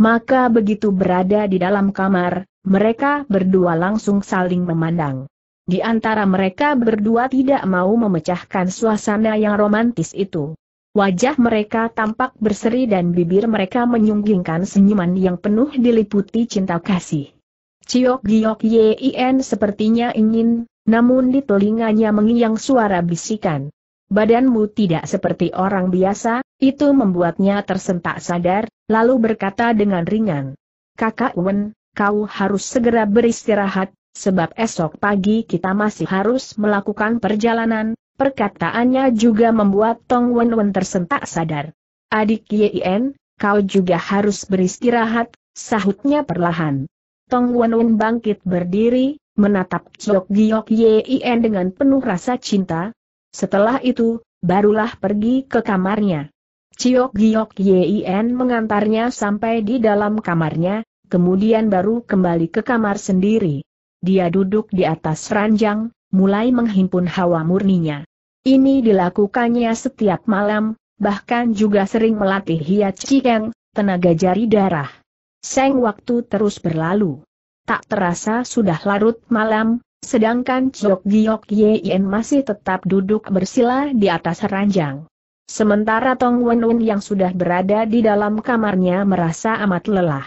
Maka begitu berada di dalam kamar, mereka berdua langsung saling memandang. Di antara mereka berdua tidak mau memecahkan suasana yang romantis itu. Wajah mereka tampak berseri dan bibir mereka menyunggingkan senyuman yang penuh diliputi cinta kasih. Ciok Giok Yin sepertinya ingin, namun di telinganya mengiang suara bisikan. Badanmu tidak seperti orang biasa, itu membuatnya tersentak sadar, lalu berkata dengan ringan. Kakak Wen, kau harus segera beristirahat, sebab esok pagi kita masih harus melakukan perjalanan, Perkataannya juga membuat Tong Wen Wen tersentak sadar. Adik Yien, kau juga harus beristirahat, sahutnya perlahan. Tong Wen Wen bangkit berdiri, menatap Jok Giok Yien dengan penuh rasa cinta. Setelah itu, barulah pergi ke kamarnya. Ciok Giok Yien mengantarnya sampai di dalam kamarnya, kemudian baru kembali ke kamar sendiri. Dia duduk di atas ranjang, mulai menghimpun hawa murninya. Ini dilakukannya setiap malam, bahkan juga sering melatih hiat cikeng, tenaga jari darah. Seng waktu terus berlalu. Tak terasa sudah larut malam, sedangkan Chok Giok Yen masih tetap duduk bersila di atas ranjang. Sementara Tong Wen Wen yang sudah berada di dalam kamarnya merasa amat lelah.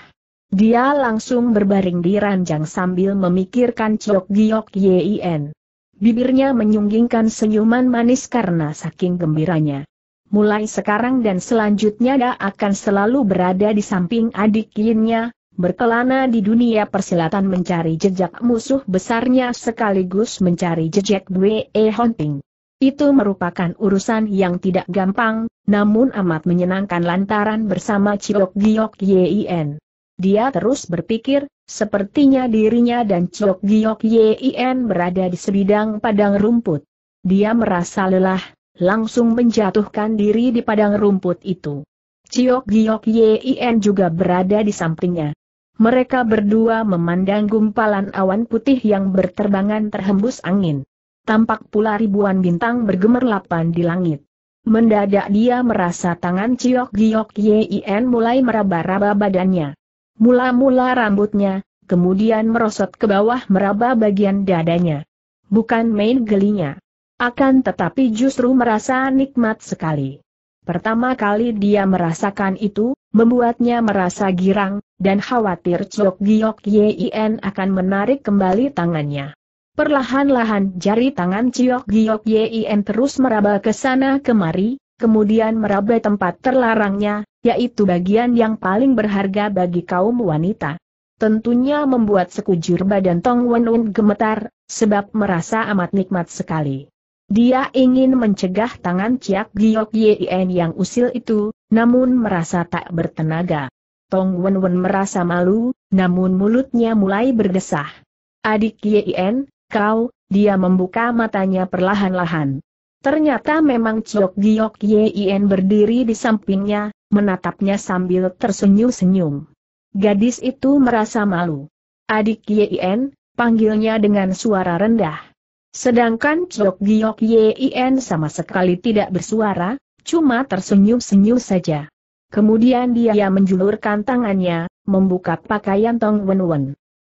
Dia langsung berbaring di ranjang sambil memikirkan Chok Giok Yen. Bibirnya menyunggingkan senyuman manis karena saking gembiranya. Mulai sekarang dan selanjutnya dia akan selalu berada di samping adik Yinnya, berkelana di dunia persilatan mencari jejak musuh besarnya sekaligus mencari jejak Wei E. Hunting. Itu merupakan urusan yang tidak gampang, namun amat menyenangkan lantaran bersama Ciok Giok Yin. Dia terus berpikir, sepertinya dirinya dan Chok Giok Yin berada di sebidang padang rumput. Dia merasa lelah, langsung menjatuhkan diri di padang rumput itu. Chok Giok Yin juga berada di sampingnya. Mereka berdua memandang gumpalan awan putih yang berterbangan terhembus angin. Tampak pula ribuan bintang bergemerlapan di langit. Mendadak dia merasa tangan Ciok Giok Yin mulai meraba-raba badannya. Mula-mula rambutnya, kemudian merosot ke bawah meraba bagian dadanya. Bukan main gelinya. Akan tetapi justru merasa nikmat sekali. Pertama kali dia merasakan itu, membuatnya merasa girang, dan khawatir Chok Giok Yien akan menarik kembali tangannya. Perlahan-lahan jari tangan Chok Giok Yien terus meraba ke sana kemari, kemudian meraba tempat terlarangnya, yaitu bagian yang paling berharga bagi kaum wanita. Tentunya membuat sekujur badan Tong Wenun gemetar, sebab merasa amat nikmat sekali. Dia ingin mencegah tangan Ciak Giok Yien yang usil itu, namun merasa tak bertenaga. Tong Wenun merasa malu, namun mulutnya mulai berdesah. Adik Yien, kau, dia membuka matanya perlahan-lahan. Ternyata memang Ciok Giok Yien berdiri di sampingnya, menatapnya sambil tersenyum-senyum. Gadis itu merasa malu. Adik Yien, panggilnya dengan suara rendah. Sedangkan Chok Giok Yien sama sekali tidak bersuara, cuma tersenyum-senyum saja. Kemudian dia menjulurkan tangannya, membuka pakaian Tong Wen Wen.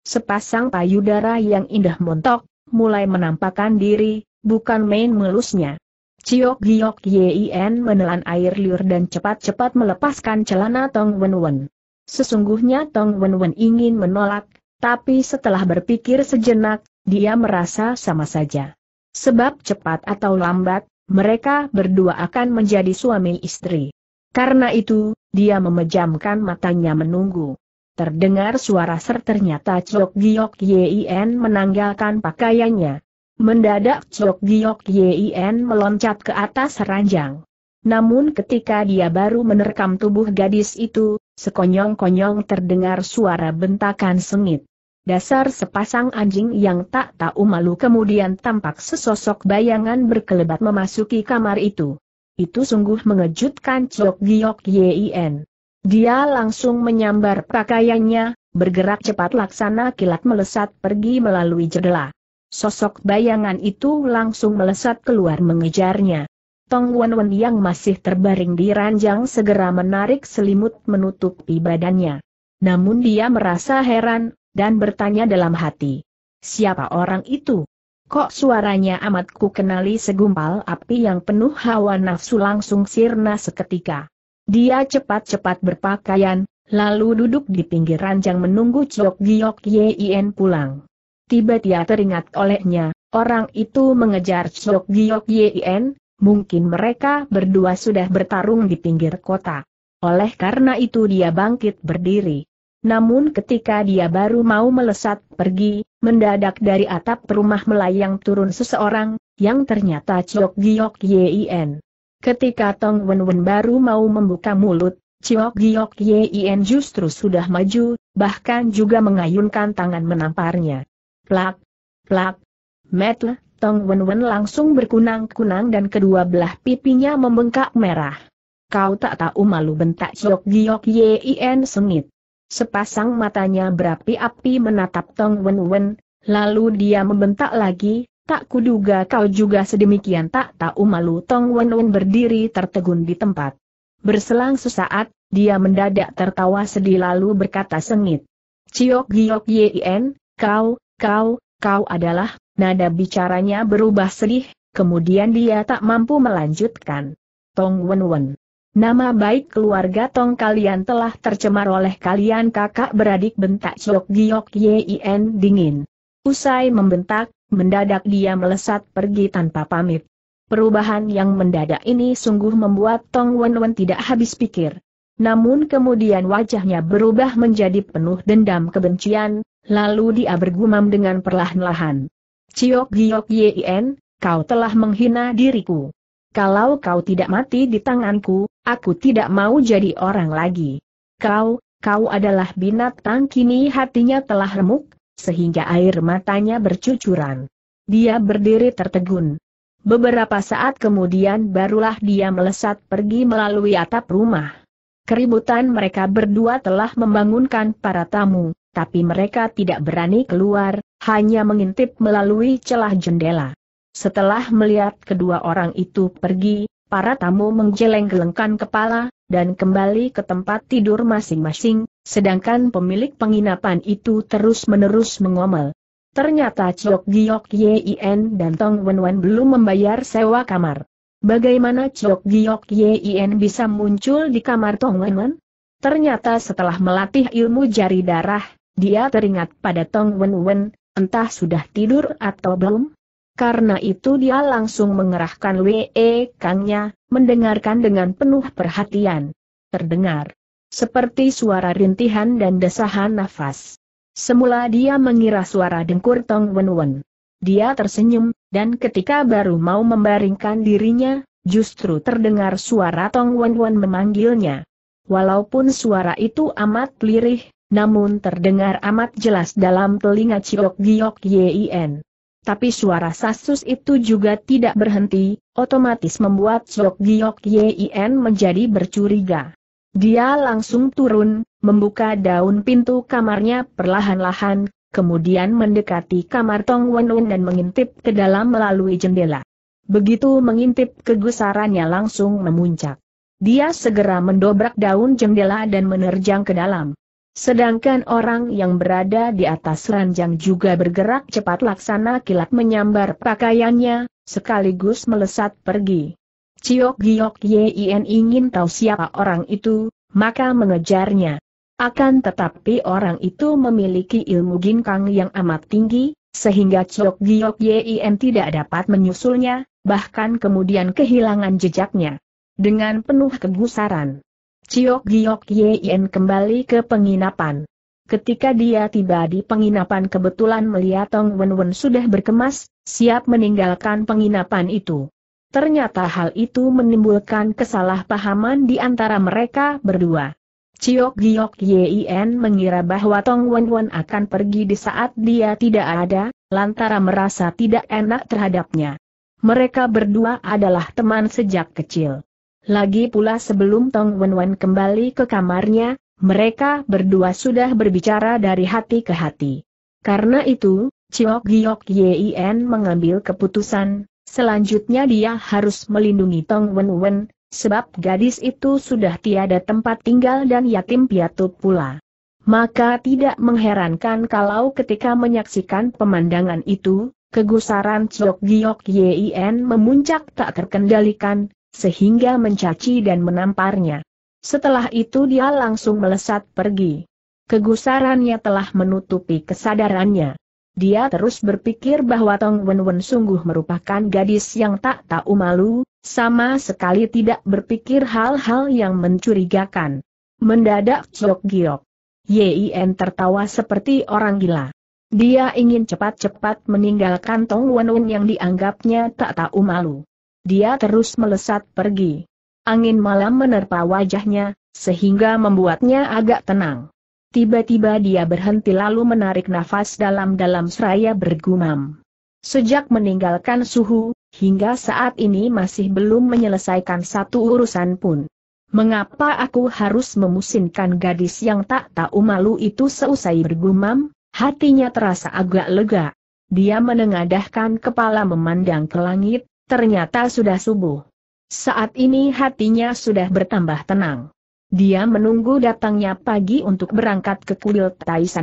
Sepasang payudara yang indah montok, mulai menampakkan diri, bukan main melusnya. Ciok Giok Yin menelan air liur dan cepat-cepat melepaskan celana Tong Wenwen. Sesungguhnya Tong Wenwen ingin menolak, tapi setelah berpikir sejenak, dia merasa sama saja. Sebab cepat atau lambat, mereka berdua akan menjadi suami istri. Karena itu, dia memejamkan matanya menunggu. Terdengar suara ser ternyata Ciok Giok Yin menanggalkan pakaiannya. Mendadak Chok Giok Yin meloncat ke atas ranjang. Namun ketika dia baru menerkam tubuh gadis itu, sekonyong-konyong terdengar suara bentakan sengit. Dasar sepasang anjing yang tak tahu malu kemudian tampak sesosok bayangan berkelebat memasuki kamar itu. Itu sungguh mengejutkan Chok Giok Yin. Dia langsung menyambar pakaiannya, bergerak cepat laksana kilat melesat pergi melalui jendela. Sosok bayangan itu langsung melesat keluar mengejarnya. Tong Wen Wen yang masih terbaring di ranjang segera menarik selimut menutupi badannya. Namun dia merasa heran, dan bertanya dalam hati. Siapa orang itu? Kok suaranya amat ku kenali segumpal api yang penuh hawa nafsu langsung sirna seketika. Dia cepat-cepat berpakaian, lalu duduk di pinggir ranjang menunggu Chok Giok Yin pulang. Tiba dia teringat olehnya, orang itu mengejar Chok Giok Yien, mungkin mereka berdua sudah bertarung di pinggir kota. Oleh karena itu dia bangkit berdiri. Namun ketika dia baru mau melesat pergi, mendadak dari atap rumah melayang turun seseorang, yang ternyata Chok Giok Yien. Ketika Tong Wen Wen baru mau membuka mulut, Chok Giok Yien justru sudah maju, bahkan juga mengayunkan tangan menamparnya. Plak, plak, metle, Tong Wen Wen langsung berkunang-kunang dan kedua belah pipinya membengkak merah. Kau tak tahu malu bentak Jok Giok Yin sengit. Sepasang matanya berapi-api menatap Tong Wen Wen, lalu dia membentak lagi, tak kuduga kau juga sedemikian tak tahu malu Tong Wen Wen berdiri tertegun di tempat. Berselang sesaat, dia mendadak tertawa sedih lalu berkata sengit. Ciok Giok Yin, kau, Kau, kau adalah, nada bicaranya berubah sedih, kemudian dia tak mampu melanjutkan. Tong Wenwen, Nama baik keluarga Tong kalian telah tercemar oleh kalian kakak beradik bentak Chok Giok Yin dingin. Usai membentak, mendadak dia melesat pergi tanpa pamit. Perubahan yang mendadak ini sungguh membuat Tong Wenwen tidak habis pikir. Namun kemudian wajahnya berubah menjadi penuh dendam kebencian, lalu dia bergumam dengan perlahan-lahan. Ciok Giok Yin, kau telah menghina diriku. Kalau kau tidak mati di tanganku, aku tidak mau jadi orang lagi. Kau, kau adalah binatang kini hatinya telah remuk, sehingga air matanya bercucuran. Dia berdiri tertegun. Beberapa saat kemudian barulah dia melesat pergi melalui atap rumah. Keributan mereka berdua telah membangunkan para tamu, tapi mereka tidak berani keluar, hanya mengintip melalui celah jendela. Setelah melihat kedua orang itu pergi, para tamu menggeleng-gelengkan kepala, dan kembali ke tempat tidur masing-masing, sedangkan pemilik penginapan itu terus-menerus mengomel. Ternyata Chok Giok Yien dan Tong Wenwen belum membayar sewa kamar. Bagaimana Chok Giok Yin bisa muncul di kamar Tong Wenwen? Ternyata setelah melatih ilmu jari darah, dia teringat pada Tong Wenwen, entah sudah tidur atau belum. Karena itu dia langsung mengerahkan Wee Kangnya, mendengarkan dengan penuh perhatian. Terdengar seperti suara rintihan dan desahan nafas. Semula dia mengira suara dengkur Tong Wenwen. Dia tersenyum, dan ketika baru mau membaringkan dirinya, justru terdengar suara Tong wan wan memanggilnya. Walaupun suara itu amat lirih, namun terdengar amat jelas dalam telinga Ciok Giok Yien. Tapi suara sasus itu juga tidak berhenti, otomatis membuat Ciok Giok Yien menjadi bercuriga. Dia langsung turun, membuka daun pintu kamarnya perlahan-lahan, kemudian mendekati kamar Tong Wen dan mengintip ke dalam melalui jendela. Begitu mengintip kegusarannya langsung memuncak. Dia segera mendobrak daun jendela dan menerjang ke dalam. Sedangkan orang yang berada di atas ranjang juga bergerak cepat laksana kilat menyambar pakaiannya, sekaligus melesat pergi. Ciok Giok Yin ingin tahu siapa orang itu, maka mengejarnya. Akan tetapi orang itu memiliki ilmu ginkang yang amat tinggi, sehingga Chok Giok Yin tidak dapat menyusulnya, bahkan kemudian kehilangan jejaknya. Dengan penuh kegusaran, Chok Giok Yin kembali ke penginapan. Ketika dia tiba di penginapan kebetulan melihat Tong Wen Wen sudah berkemas, siap meninggalkan penginapan itu. Ternyata hal itu menimbulkan kesalahpahaman di antara mereka berdua. Ciok Giok Yin mengira bahwa Tong Wen Wen akan pergi di saat dia tidak ada, lantaran merasa tidak enak terhadapnya. Mereka berdua adalah teman sejak kecil. Lagi pula sebelum Tong Wen Wen kembali ke kamarnya, mereka berdua sudah berbicara dari hati ke hati. Karena itu, Ciok Giok Yin mengambil keputusan, selanjutnya dia harus melindungi Tong Wen Wen, Sebab gadis itu sudah tiada tempat tinggal dan yatim piatu pula. Maka tidak mengherankan kalau ketika menyaksikan pemandangan itu, kegusaran Chok Giok Yien memuncak tak terkendalikan, sehingga mencaci dan menamparnya. Setelah itu dia langsung melesat pergi. Kegusarannya telah menutupi kesadarannya. Dia terus berpikir bahwa Tong Wenwen sungguh merupakan gadis yang tak tahu malu, sama sekali tidak berpikir hal-hal yang mencurigakan. Mendadak Chok Giok. Yin tertawa seperti orang gila. Dia ingin cepat-cepat meninggalkan Tong Wenwen yang dianggapnya tak tahu malu. Dia terus melesat pergi. Angin malam menerpa wajahnya, sehingga membuatnya agak tenang. Tiba-tiba dia berhenti lalu menarik nafas dalam-dalam seraya bergumam. Sejak meninggalkan suhu, hingga saat ini masih belum menyelesaikan satu urusan pun. Mengapa aku harus memusinkan gadis yang tak tahu malu itu seusai bergumam? Hatinya terasa agak lega. Dia menengadahkan kepala memandang ke langit, ternyata sudah subuh. Saat ini hatinya sudah bertambah tenang. Dia menunggu datangnya pagi untuk berangkat ke kuil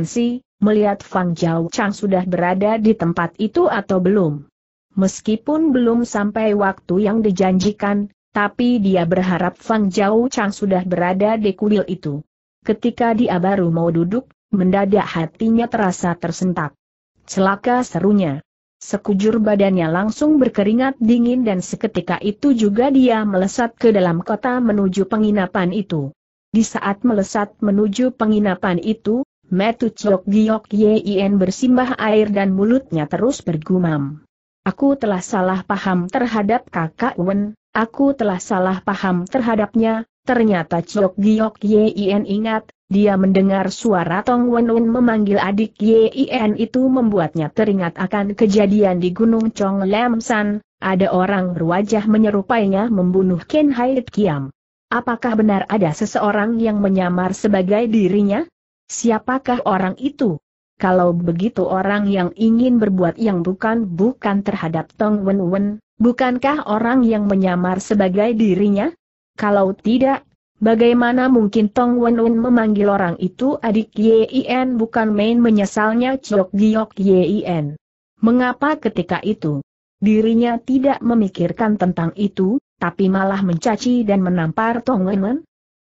Si, melihat Fang Jiao Chang sudah berada di tempat itu atau belum. Meskipun belum sampai waktu yang dijanjikan, tapi dia berharap Fang Jiao Chang sudah berada di kuil itu. Ketika dia baru mau duduk, mendadak hatinya terasa tersentak. Celaka serunya. Sekujur badannya langsung berkeringat dingin dan seketika itu juga dia melesat ke dalam kota menuju penginapan itu. Di saat melesat menuju penginapan itu, Metu Chok Giok Yien bersimbah air dan mulutnya terus bergumam. Aku telah salah paham terhadap kakak Wen, aku telah salah paham terhadapnya, ternyata Chok Giok Yien ingat, dia mendengar suara Tong Wen Wen memanggil adik Yien itu membuatnya teringat akan kejadian di Gunung Chong Lam San, ada orang berwajah menyerupainya membunuh Ken Hai Kiam. Apakah benar ada seseorang yang menyamar sebagai dirinya? Siapakah orang itu? Kalau begitu orang yang ingin berbuat yang bukan-bukan terhadap Tong Wen Wen, bukankah orang yang menyamar sebagai dirinya? Kalau tidak, bagaimana mungkin Tong Wen Wen memanggil orang itu adik Yien bukan main menyesalnya Chok Giok Yien? Mengapa ketika itu? Dirinya tidak memikirkan tentang itu, tapi malah mencaci dan menampar Tong Wen Wen?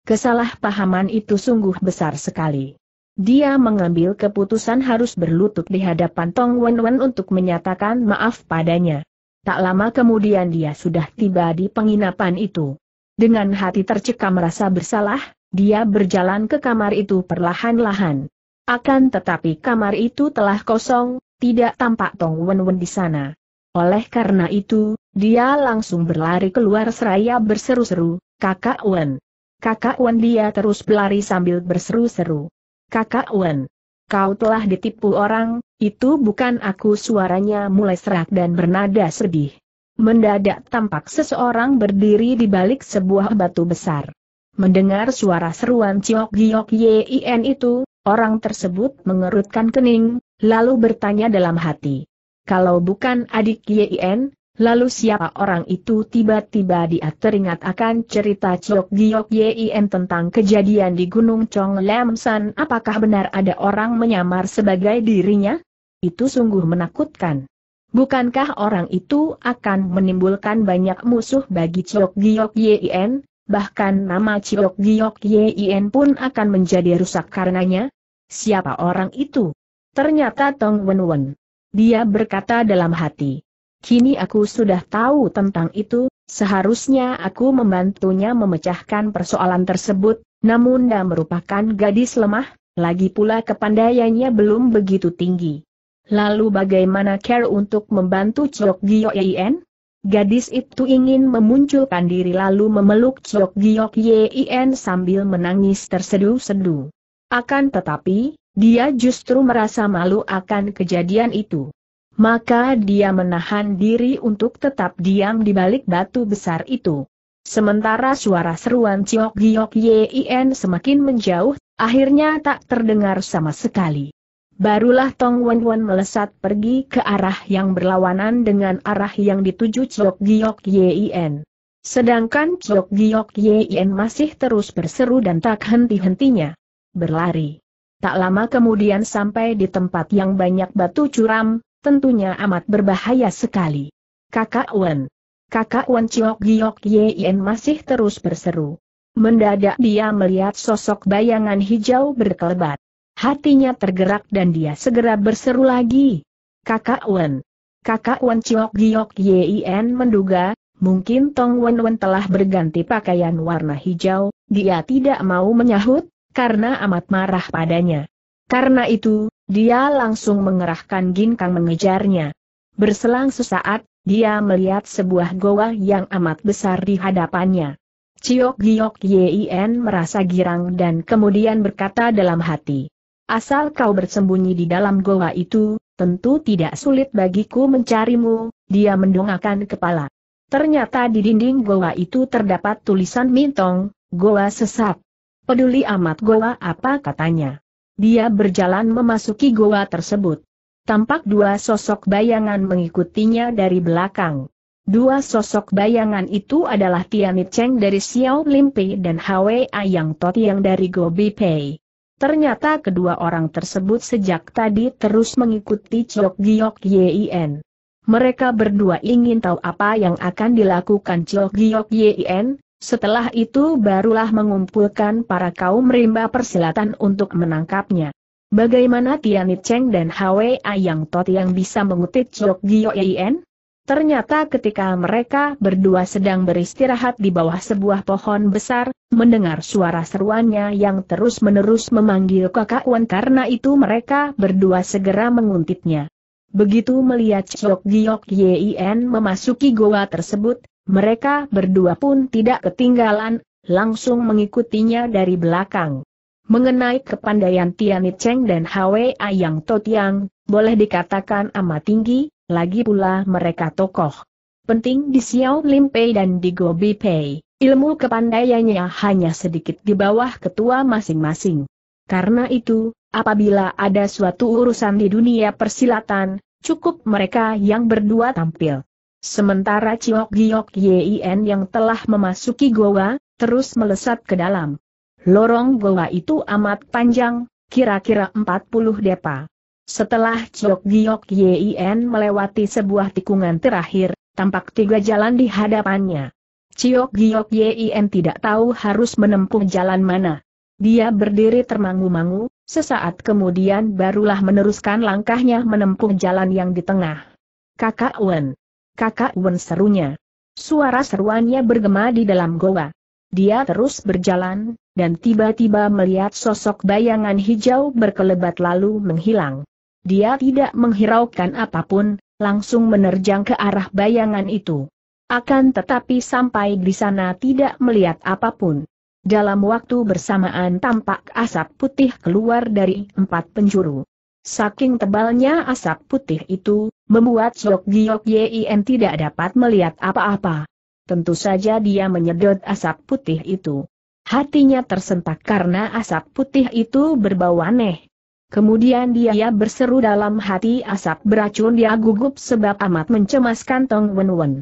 Kesalahpahaman itu sungguh besar sekali. Dia mengambil keputusan harus berlutut di hadapan Tong Wen untuk menyatakan maaf padanya. Tak lama kemudian dia sudah tiba di penginapan itu. Dengan hati tercekam merasa bersalah, dia berjalan ke kamar itu perlahan-lahan. Akan tetapi kamar itu telah kosong, tidak tampak Tong Wenwen di sana. Oleh karena itu, dia langsung berlari keluar seraya berseru-seru, Kakak Wen. Kakak Wen dia terus berlari sambil berseru-seru. Kakak Wen. Kau telah ditipu orang, itu bukan aku suaranya mulai serak dan bernada sedih. Mendadak tampak seseorang berdiri di balik sebuah batu besar. Mendengar suara seruan Ciok Giok Yin itu, orang tersebut mengerutkan kening, lalu bertanya dalam hati. Kalau bukan adik Yin, lalu siapa orang itu tiba-tiba dia teringat akan cerita Chok Giok Yin tentang kejadian di Gunung Chong Lam San apakah benar ada orang menyamar sebagai dirinya? Itu sungguh menakutkan. Bukankah orang itu akan menimbulkan banyak musuh bagi Chok Giok Yin, bahkan nama Chok Giok Yin pun akan menjadi rusak karenanya? Siapa orang itu? Ternyata Tong Wenwen. Dia berkata dalam hati. Kini aku sudah tahu tentang itu, seharusnya aku membantunya memecahkan persoalan tersebut, namun dia merupakan gadis lemah, lagi pula kepandaiannya belum begitu tinggi. Lalu bagaimana care untuk membantu Chok Giyok Yen? Gadis itu ingin memunculkan diri lalu memeluk Chok Giyok Yen sambil menangis terseduh-seduh. Akan tetapi, dia justru merasa malu akan kejadian itu. Maka dia menahan diri untuk tetap diam di balik batu besar itu. Sementara suara seruan Ciok Giok Yien semakin menjauh, akhirnya tak terdengar sama sekali. Barulah Tong Wen Wen melesat pergi ke arah yang berlawanan dengan arah yang dituju Ciok Giok Yien. Sedangkan Ciok Giok Yien masih terus berseru dan tak henti-hentinya berlari. Tak lama kemudian sampai di tempat yang banyak batu curam, tentunya amat berbahaya sekali. Kakak Wen. Kakak Wen Chiok Giok Yen masih terus berseru. Mendadak dia melihat sosok bayangan hijau berkelebat. Hatinya tergerak dan dia segera berseru lagi. Kakak Wen. Kakak Wen Chiok Giok Yen menduga, mungkin Tong Wen Wen telah berganti pakaian warna hijau, dia tidak mau menyahut, karena amat marah padanya. Karena itu, dia langsung mengerahkan ginkang mengejarnya. Berselang sesaat, dia melihat sebuah goa yang amat besar di hadapannya. Ciok Giok Yin merasa girang dan kemudian berkata dalam hati. Asal kau bersembunyi di dalam goa itu, tentu tidak sulit bagiku mencarimu, dia mendongakkan kepala. Ternyata di dinding goa itu terdapat tulisan Mintong, goa sesat. Peduli amat goa apa katanya. Dia berjalan memasuki goa tersebut. Tampak dua sosok bayangan mengikutinya dari belakang. Dua sosok bayangan itu adalah Tian Cheng dari Xiao Limpi dan Hwei Yang Tot yang dari Gobi Pei. Ternyata kedua orang tersebut sejak tadi terus mengikuti Chok Giok Yien. Mereka berdua ingin tahu apa yang akan dilakukan Chok Giok Yien, setelah itu barulah mengumpulkan para kaum rimba persilatan untuk menangkapnya. Bagaimana Tian Cheng dan Hwei Ayang Tot yang bisa mengutip Jok Gyo Yen? Ternyata ketika mereka berdua sedang beristirahat di bawah sebuah pohon besar, mendengar suara seruannya yang terus-menerus memanggil kakak Wan karena itu mereka berdua segera menguntitnya. Begitu melihat Chok Giok Yen memasuki goa tersebut, mereka berdua pun tidak ketinggalan, langsung mengikutinya dari belakang. Mengenai kepandaian Tianit Cheng dan Hwa Ayang Totiang, boleh dikatakan amat tinggi, lagi pula mereka tokoh. Penting di Xiao Lim Pei dan di Go Pei, ilmu kepandaiannya hanya sedikit di bawah ketua masing-masing. Karena itu, apabila ada suatu urusan di dunia persilatan, cukup mereka yang berdua tampil. Sementara Ciok Giok Yin yang telah memasuki goa, terus melesat ke dalam. Lorong goa itu amat panjang, kira-kira 40 depa. Setelah Ciok Giok Yin melewati sebuah tikungan terakhir, tampak tiga jalan di hadapannya. Ciok Giok Yin tidak tahu harus menempuh jalan mana. Dia berdiri termangu-mangu, sesaat kemudian barulah meneruskan langkahnya menempuh jalan yang di tengah. Kakak Wen, Kakak Wen serunya. Suara seruannya bergema di dalam goa. Dia terus berjalan, dan tiba-tiba melihat sosok bayangan hijau berkelebat lalu menghilang. Dia tidak menghiraukan apapun, langsung menerjang ke arah bayangan itu. Akan tetapi sampai di sana tidak melihat apapun. Dalam waktu bersamaan tampak asap putih keluar dari empat penjuru. Saking tebalnya asap putih itu, membuat Siok Giok Yin tidak dapat melihat apa-apa. Tentu saja dia menyedot asap putih itu. Hatinya tersentak karena asap putih itu berbau aneh. Kemudian dia berseru dalam hati asap beracun dia gugup sebab amat mencemaskan Tong Wen Wen.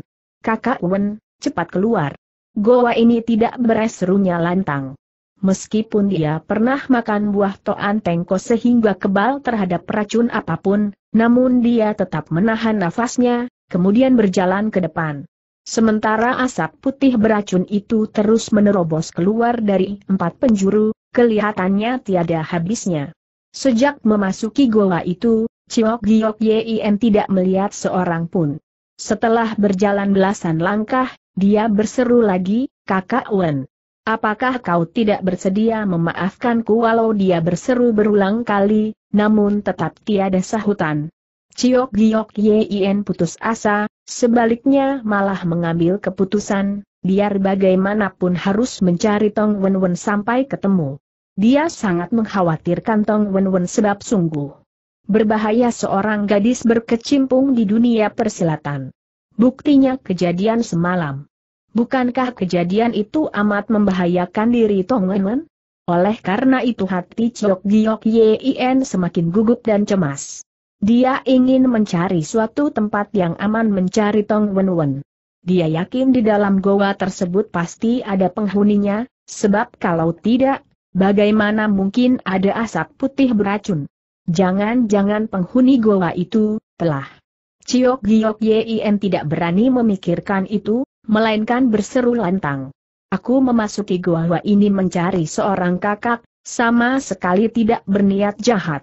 Kakak Wen, cepat keluar. Goa ini tidak beres serunya lantang meskipun dia pernah makan buah toan tengko sehingga kebal terhadap racun apapun, namun dia tetap menahan nafasnya, kemudian berjalan ke depan. Sementara asap putih beracun itu terus menerobos keluar dari empat penjuru, kelihatannya tiada habisnya. Sejak memasuki goa itu, Ciok Giok Yin tidak melihat seorang pun. Setelah berjalan belasan langkah, dia berseru lagi, Kakak Wen. Apakah kau tidak bersedia memaafkanku walau dia berseru berulang kali, namun tetap tiada sahutan? Ciok Giok Yin putus asa, sebaliknya malah mengambil keputusan, biar bagaimanapun harus mencari Tong Wen Wen sampai ketemu. Dia sangat mengkhawatirkan Tong Wen Wen sebab sungguh berbahaya seorang gadis berkecimpung di dunia persilatan. Buktinya kejadian semalam. Bukankah kejadian itu amat membahayakan diri Tong Wen? Oleh karena itu hati Chok Giok Yin semakin gugup dan cemas. Dia ingin mencari suatu tempat yang aman mencari Tong Wen Wen. Dia yakin di dalam goa tersebut pasti ada penghuninya, sebab kalau tidak, bagaimana mungkin ada asap putih beracun? Jangan-jangan penghuni goa itu telah. Ciok Giok Yin tidak berani memikirkan itu, melainkan berseru lantang. Aku memasuki gua ini mencari seorang kakak, sama sekali tidak berniat jahat.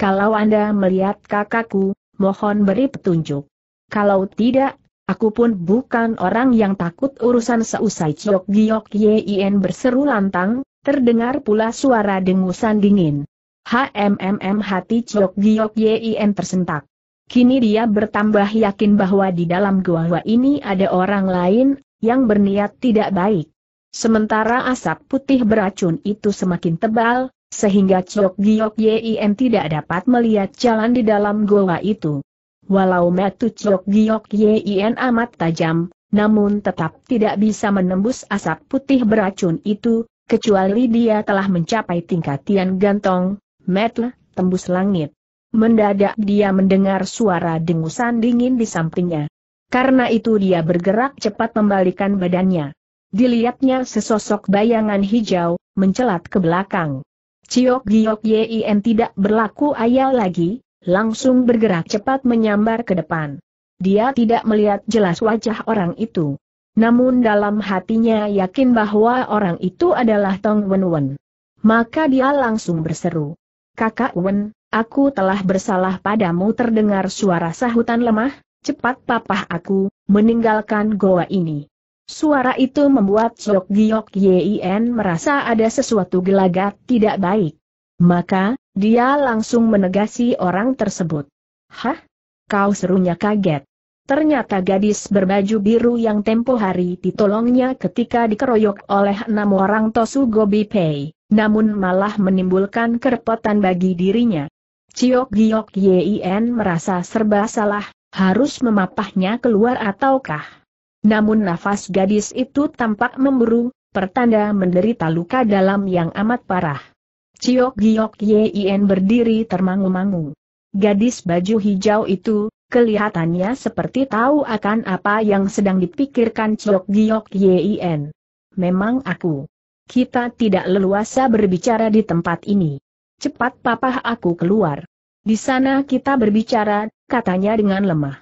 Kalau Anda melihat kakakku, mohon beri petunjuk. Kalau tidak, aku pun bukan orang yang takut urusan seusai Ciok Giok Yien berseru lantang, terdengar pula suara dengusan dingin. HMMM hati Ciok Giok Yien tersentak. Kini dia bertambah yakin bahwa di dalam gua ini ada orang lain, yang berniat tidak baik. Sementara asap putih beracun itu semakin tebal, sehingga Chok Giok Yim tidak dapat melihat jalan di dalam gua itu. Walau metu Chok Giok Yim amat tajam, namun tetap tidak bisa menembus asap putih beracun itu, kecuali dia telah mencapai tingkat Tian Gantong, metle, tembus langit. Mendadak dia mendengar suara dengusan dingin di sampingnya. Karena itu dia bergerak cepat membalikan badannya. Dilihatnya sesosok bayangan hijau, mencelat ke belakang. Ciok Giok Yin tidak berlaku ayal lagi, langsung bergerak cepat menyambar ke depan. Dia tidak melihat jelas wajah orang itu. Namun dalam hatinya yakin bahwa orang itu adalah Tong Wen Wen. Maka dia langsung berseru. Kakak Wen, aku telah bersalah padamu terdengar suara sahutan lemah, cepat papah aku, meninggalkan goa ini. Suara itu membuat Sok Giok Yin merasa ada sesuatu gelagat tidak baik. Maka, dia langsung menegasi orang tersebut. Hah? Kau serunya kaget. Ternyata gadis berbaju biru yang tempo hari ditolongnya ketika dikeroyok oleh enam orang Tosu Gobi Pei, namun malah menimbulkan kerepotan bagi dirinya. Ciok Giok Yien merasa serba salah, harus memapahnya keluar ataukah? Namun nafas gadis itu tampak memburu, pertanda menderita luka dalam yang amat parah. Ciok Giok Yien berdiri termangu-mangu. Gadis baju hijau itu, kelihatannya seperti tahu akan apa yang sedang dipikirkan Ciok Giok Yien. Memang aku. Kita tidak leluasa berbicara di tempat ini cepat papah aku keluar. Di sana kita berbicara, katanya dengan lemah.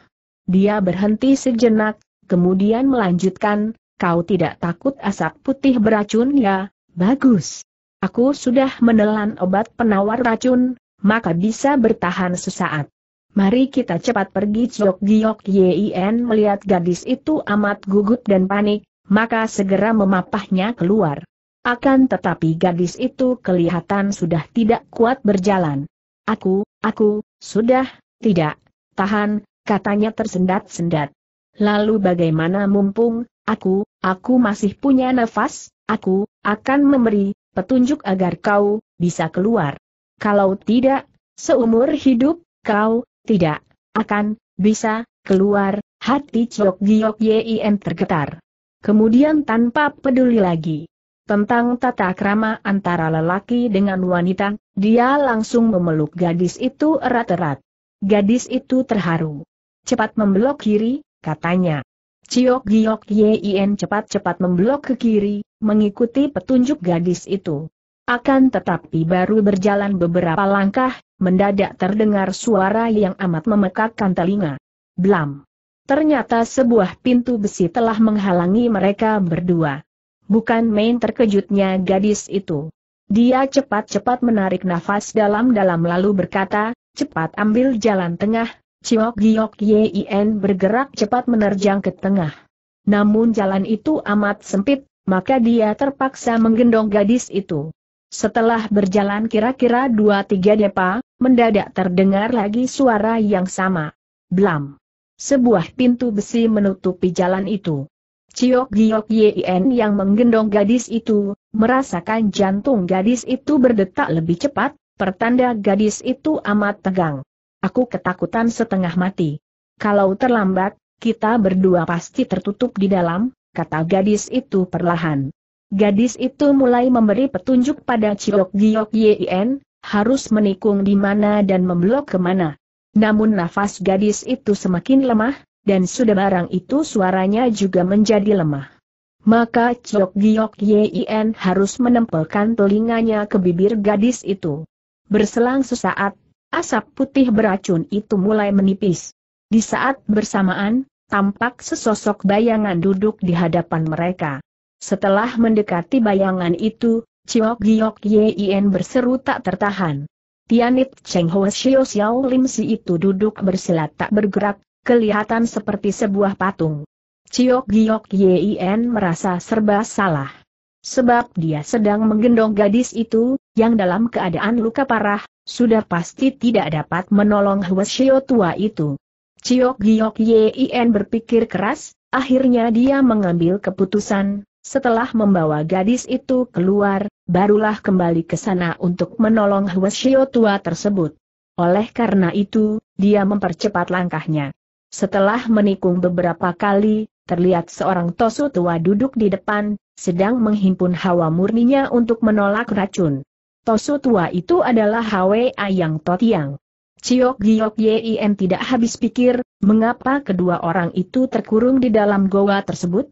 Dia berhenti sejenak, kemudian melanjutkan, kau tidak takut asap putih beracun ya, bagus. Aku sudah menelan obat penawar racun, maka bisa bertahan sesaat. Mari kita cepat pergi Jok Giok Yien melihat gadis itu amat gugup dan panik, maka segera memapahnya keluar. Akan tetapi gadis itu kelihatan sudah tidak kuat berjalan. Aku, aku, sudah, tidak, tahan, katanya tersendat-sendat. Lalu bagaimana mumpung, aku, aku masih punya nafas, aku, akan memberi, petunjuk agar kau, bisa keluar. Kalau tidak, seumur hidup, kau, tidak, akan, bisa, keluar, hati Chok Giyok Yin tergetar. Kemudian tanpa peduli lagi tentang tata krama antara lelaki dengan wanita, dia langsung memeluk gadis itu erat-erat. Gadis itu terharu. Cepat membelok kiri, katanya. Ciok Giok Yin cepat-cepat membelok ke kiri, mengikuti petunjuk gadis itu. Akan tetapi baru berjalan beberapa langkah, mendadak terdengar suara yang amat memekakkan telinga. Blam! Ternyata sebuah pintu besi telah menghalangi mereka berdua. Bukan main terkejutnya gadis itu. Dia cepat-cepat menarik nafas dalam-dalam lalu berkata, cepat ambil jalan tengah, Ciok Giok Yien bergerak cepat menerjang ke tengah. Namun jalan itu amat sempit, maka dia terpaksa menggendong gadis itu. Setelah berjalan kira-kira dua tiga depa, mendadak terdengar lagi suara yang sama. Blam! Sebuah pintu besi menutupi jalan itu. Ciok Giok Yen yang menggendong gadis itu, merasakan jantung gadis itu berdetak lebih cepat, pertanda gadis itu amat tegang. Aku ketakutan setengah mati. Kalau terlambat, kita berdua pasti tertutup di dalam, kata gadis itu perlahan. Gadis itu mulai memberi petunjuk pada Ciok Giok Yen, harus menikung di mana dan memblok ke mana. Namun nafas gadis itu semakin lemah, dan sudah barang itu suaranya juga menjadi lemah. Maka Chok Giok Yien harus menempelkan telinganya ke bibir gadis itu. Berselang sesaat, asap putih beracun itu mulai menipis. Di saat bersamaan, tampak sesosok bayangan duduk di hadapan mereka. Setelah mendekati bayangan itu, Chok Giok Yien berseru tak tertahan. Tianit Cheng Ho Xiao Lim Si itu duduk bersila tak bergerak, kelihatan seperti sebuah patung. Ciok Giok Yien merasa serba salah. Sebab dia sedang menggendong gadis itu, yang dalam keadaan luka parah, sudah pasti tidak dapat menolong Shio tua itu. Ciok Giok Yien berpikir keras, akhirnya dia mengambil keputusan, setelah membawa gadis itu keluar, barulah kembali ke sana untuk menolong Shio tua tersebut. Oleh karena itu, dia mempercepat langkahnya. Setelah menikung beberapa kali, terlihat seorang tosu tua duduk di depan, sedang menghimpun hawa murninya untuk menolak racun. Tosu tua itu adalah Hwe Ayang Totiang. Ciok Giok Yim tidak habis pikir, mengapa kedua orang itu terkurung di dalam goa tersebut?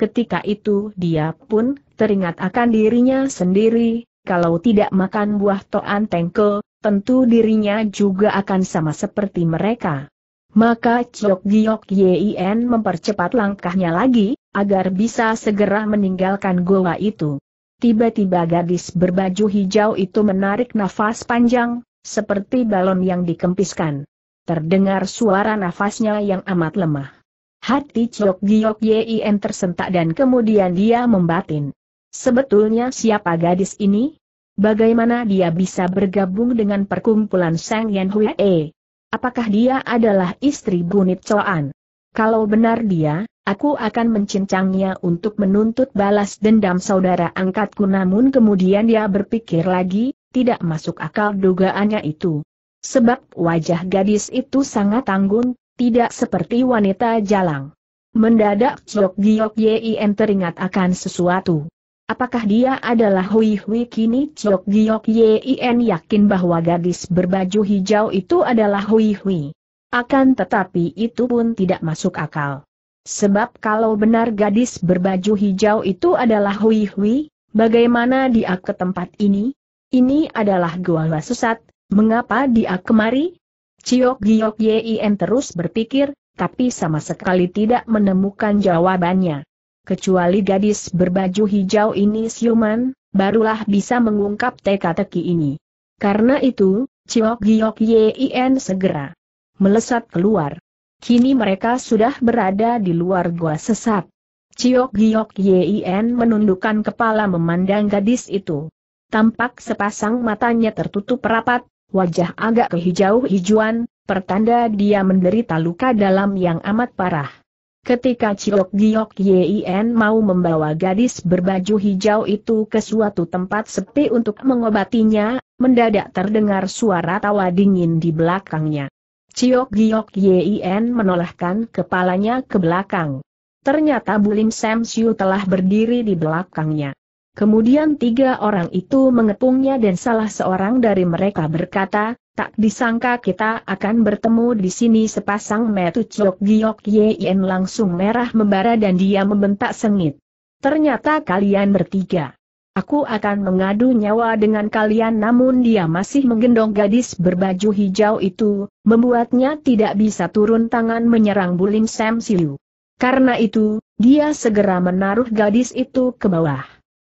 Ketika itu dia pun teringat akan dirinya sendiri, kalau tidak makan buah toan Tengkel, tentu dirinya juga akan sama seperti mereka. Maka Chok Giok Yien mempercepat langkahnya lagi, agar bisa segera meninggalkan goa itu. Tiba-tiba gadis berbaju hijau itu menarik nafas panjang, seperti balon yang dikempiskan. Terdengar suara nafasnya yang amat lemah. Hati Chok Giok Yien tersentak dan kemudian dia membatin. Sebetulnya siapa gadis ini? Bagaimana dia bisa bergabung dengan perkumpulan Sang Yan Hui E? Apakah dia adalah istri Bunit Coan? Kalau benar dia, aku akan mencincangnya untuk menuntut balas dendam saudara angkatku namun kemudian dia berpikir lagi, tidak masuk akal dugaannya itu. Sebab wajah gadis itu sangat tanggun, tidak seperti wanita jalang. Mendadak Jok Giok Yien teringat akan sesuatu. Apakah dia adalah Hui Hui kini Chok Giok Yin yakin bahwa gadis berbaju hijau itu adalah Hui Hui. Akan tetapi itu pun tidak masuk akal. Sebab kalau benar gadis berbaju hijau itu adalah Hui Hui, bagaimana dia ke tempat ini? Ini adalah gua sesat, mengapa dia kemari? Chok Giok Yin terus berpikir, tapi sama sekali tidak menemukan jawabannya kecuali gadis berbaju hijau ini siuman, barulah bisa mengungkap teka-teki ini. Karena itu, Ciok Giok Yin segera melesat keluar. Kini mereka sudah berada di luar gua sesat. Ciok Giok Yin menundukkan kepala memandang gadis itu. Tampak sepasang matanya tertutup rapat, wajah agak kehijau-hijauan, pertanda dia menderita luka dalam yang amat parah. Ketika Ciok Giok Yien mau membawa gadis berbaju hijau itu ke suatu tempat sepi untuk mengobatinya, mendadak terdengar suara tawa dingin di belakangnya. Ciok Giok Yien menolehkan kepalanya ke belakang. Ternyata Bulim Sam Siu telah berdiri di belakangnya. Kemudian tiga orang itu mengepungnya dan salah seorang dari mereka berkata, tak disangka kita akan bertemu di sini sepasang metu Chok Giok Yen langsung merah membara dan dia membentak sengit. Ternyata kalian bertiga. Aku akan mengadu nyawa dengan kalian namun dia masih menggendong gadis berbaju hijau itu, membuatnya tidak bisa turun tangan menyerang Bulim Sam Siu. Karena itu, dia segera menaruh gadis itu ke bawah.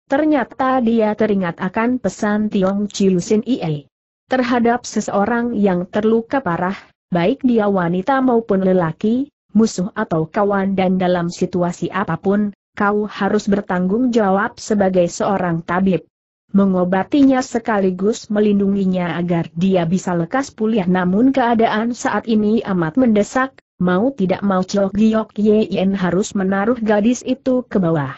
Ternyata dia teringat akan pesan Tiong Chiu Sin Ie. Terhadap seseorang yang terluka parah, baik dia wanita maupun lelaki, musuh atau kawan dan dalam situasi apapun, kau harus bertanggung jawab sebagai seorang tabib. Mengobatinya sekaligus melindunginya agar dia bisa lekas pulih namun keadaan saat ini amat mendesak, mau tidak mau Chok Giyok Yen harus menaruh gadis itu ke bawah.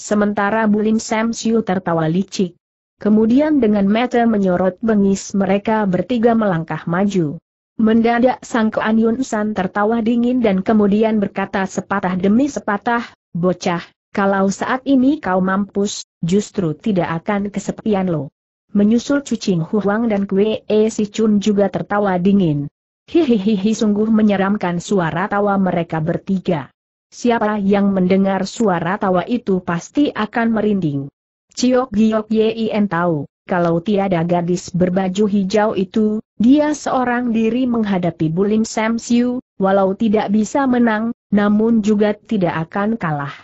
Sementara Bulim Sam Siu tertawa licik. Kemudian dengan mata menyorot bengis mereka bertiga melangkah maju. Mendadak Sang Kuan Yun San tertawa dingin dan kemudian berkata sepatah demi sepatah, Bocah, kalau saat ini kau mampus, justru tidak akan kesepian lo. Menyusul Cucing Huang dan Kue E Si Chun juga tertawa dingin. Hihihihi sungguh menyeramkan suara tawa mereka bertiga. Siapa yang mendengar suara tawa itu pasti akan merinding. Ciok Giok Yien tahu, kalau tiada gadis berbaju hijau itu, dia seorang diri menghadapi Bulim Sam Siu, walau tidak bisa menang, namun juga tidak akan kalah.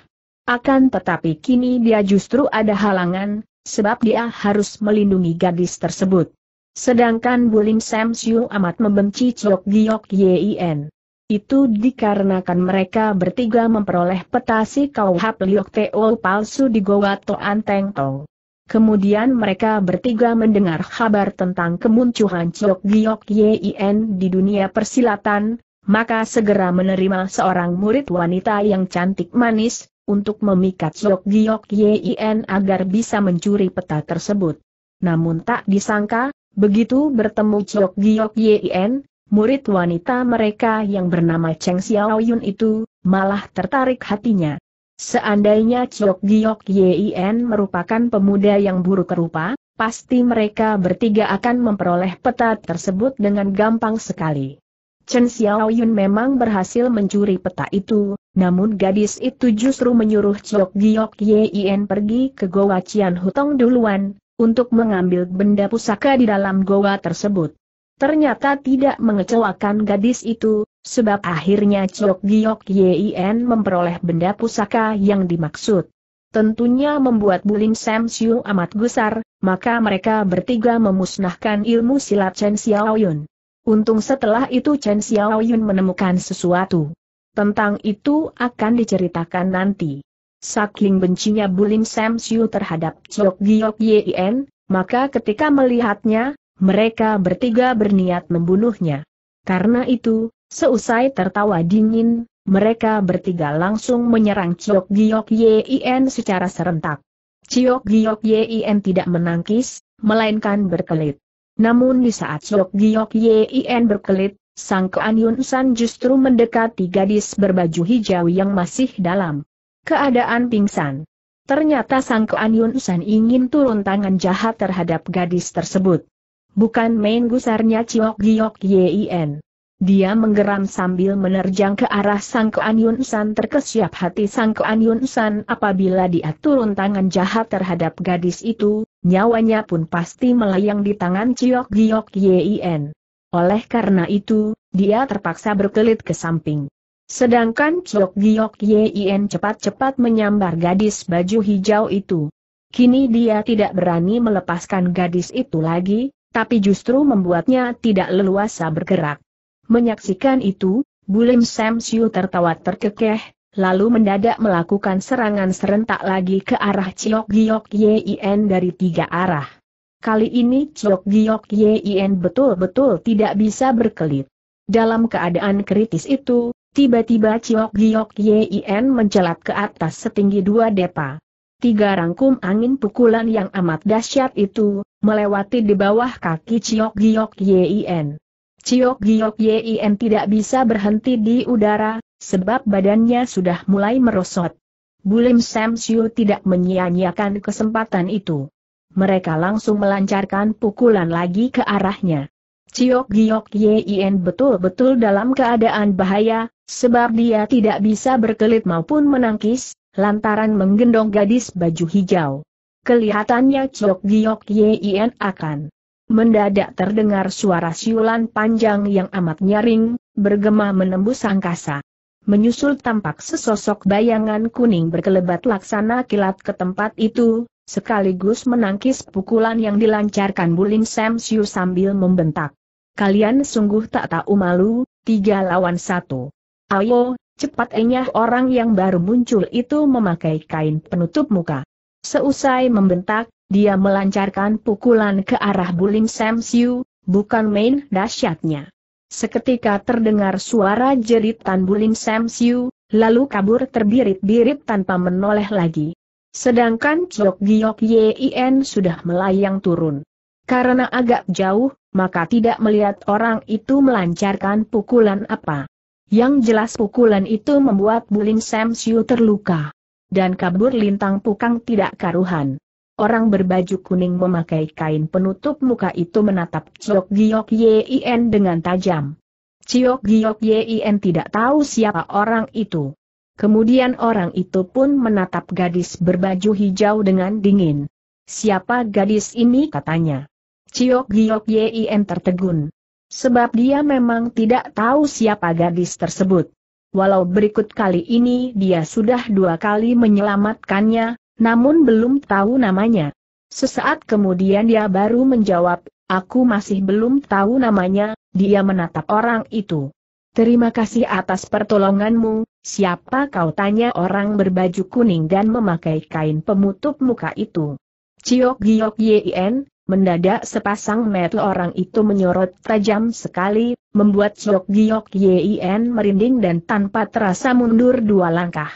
Akan tetapi kini dia justru ada halangan, sebab dia harus melindungi gadis tersebut. Sedangkan Bulim Sam Siu amat membenci Ciok Giok Yien. Itu dikarenakan mereka bertiga memperoleh petasi kauhap liok teo palsu di Goa Toan Teng Tong. Kemudian mereka bertiga mendengar kabar tentang kemunculan Ciok Giok Yien di dunia persilatan, maka segera menerima seorang murid wanita yang cantik manis, untuk memikat Ciok Giok Yien agar bisa mencuri peta tersebut. Namun tak disangka, begitu bertemu Ciok Giok Yien, Murid wanita mereka yang bernama Cheng Xiaoyun itu, malah tertarik hatinya. Seandainya Chok Giok Yien merupakan pemuda yang buruk rupa, pasti mereka bertiga akan memperoleh peta tersebut dengan gampang sekali. Chen Xiaoyun memang berhasil mencuri peta itu, namun gadis itu justru menyuruh Chok Giok Yien pergi ke Goa Cian Hutong duluan, untuk mengambil benda pusaka di dalam goa tersebut. Ternyata tidak mengecewakan gadis itu, sebab akhirnya Ciok Giok Yien memperoleh benda pusaka yang dimaksud. Tentunya membuat Bulim Sam Siu amat gusar, maka mereka bertiga memusnahkan ilmu silat Chen Xiaoyun. Untung setelah itu Chen Xiaoyun menemukan sesuatu. Tentang itu akan diceritakan nanti. Saking bencinya Bulim Sam Siu terhadap Ciok Giok Yien, maka ketika melihatnya, mereka bertiga berniat membunuhnya. Karena itu, seusai tertawa dingin, mereka bertiga langsung menyerang Ciok Giok Yien secara serentak. Ciok Giok Yien tidak menangkis, melainkan berkelit. Namun di saat Ciok Giok Yien berkelit, Sang Kean Yun San justru mendekati gadis berbaju hijau yang masih dalam keadaan pingsan. Ternyata Sang Kean Yun San ingin turun tangan jahat terhadap gadis tersebut. Bukan main gusarnya Ciok Giok Yien. Dia menggeram sambil menerjang ke arah Sang Kuan Yun San terkesiap hati Sang Kuan Yun San apabila dia turun tangan jahat terhadap gadis itu, nyawanya pun pasti melayang di tangan Ciok Giok Yien. Oleh karena itu, dia terpaksa berkelit ke samping. Sedangkan Ciok Giok Yien cepat-cepat menyambar gadis baju hijau itu. Kini dia tidak berani melepaskan gadis itu lagi, tapi justru membuatnya tidak leluasa bergerak. Menyaksikan itu, Bulim Sam tertawa terkekeh, lalu mendadak melakukan serangan serentak lagi ke arah Ciok Giok Yien dari tiga arah. Kali ini Ciok Giok Yien betul-betul tidak bisa berkelit. Dalam keadaan kritis itu, tiba-tiba Ciok Giok Yien mencelat ke atas setinggi dua depa. Tiga rangkum angin pukulan yang amat dahsyat itu, melewati di bawah kaki Ciok Giok Yien. Ciok Giok Yien tidak bisa berhenti di udara, sebab badannya sudah mulai merosot. Bulim Sam Siu tidak menyia-nyiakan kesempatan itu. Mereka langsung melancarkan pukulan lagi ke arahnya. Ciok Giok Yien betul-betul dalam keadaan bahaya, sebab dia tidak bisa berkelit maupun menangkis, lantaran menggendong gadis baju hijau. Kelihatannya Chok Giok Yien akan. Mendadak terdengar suara siulan panjang yang amat nyaring, bergema menembus angkasa. Menyusul tampak sesosok bayangan kuning berkelebat laksana kilat ke tempat itu, sekaligus menangkis pukulan yang dilancarkan Bulim Sam Siu sambil membentak. Kalian sungguh tak tahu malu, tiga lawan satu. Ayo, Cepat enyah orang yang baru muncul itu memakai kain penutup muka. Seusai membentak, dia melancarkan pukulan ke arah Bulim Sam Siu, bukan main dahsyatnya. Seketika terdengar suara jeritan Bulim Sam Siu, lalu kabur terbirit-birit tanpa menoleh lagi. Sedangkan Chok Giok Yin sudah melayang turun. Karena agak jauh, maka tidak melihat orang itu melancarkan pukulan apa. Yang jelas pukulan itu membuat Bulim Sam Siu terluka. Dan kabur lintang pukang tidak karuhan. Orang berbaju kuning memakai kain penutup muka itu menatap Ciok Giok Yien dengan tajam. Ciok Giok Yien tidak tahu siapa orang itu. Kemudian orang itu pun menatap gadis berbaju hijau dengan dingin. Siapa gadis ini katanya. Ciok Giok Yien tertegun. Sebab dia memang tidak tahu siapa gadis tersebut. Walau berikut kali ini dia sudah dua kali menyelamatkannya, namun belum tahu namanya. Sesaat kemudian dia baru menjawab, aku masih belum tahu namanya, dia menatap orang itu. Terima kasih atas pertolonganmu, siapa kau tanya orang berbaju kuning dan memakai kain pemutup muka itu. Ciok Giok Yien, Mendadak sepasang mata orang itu menyorot tajam sekali, membuat Chok Giok Yin merinding dan tanpa terasa mundur dua langkah.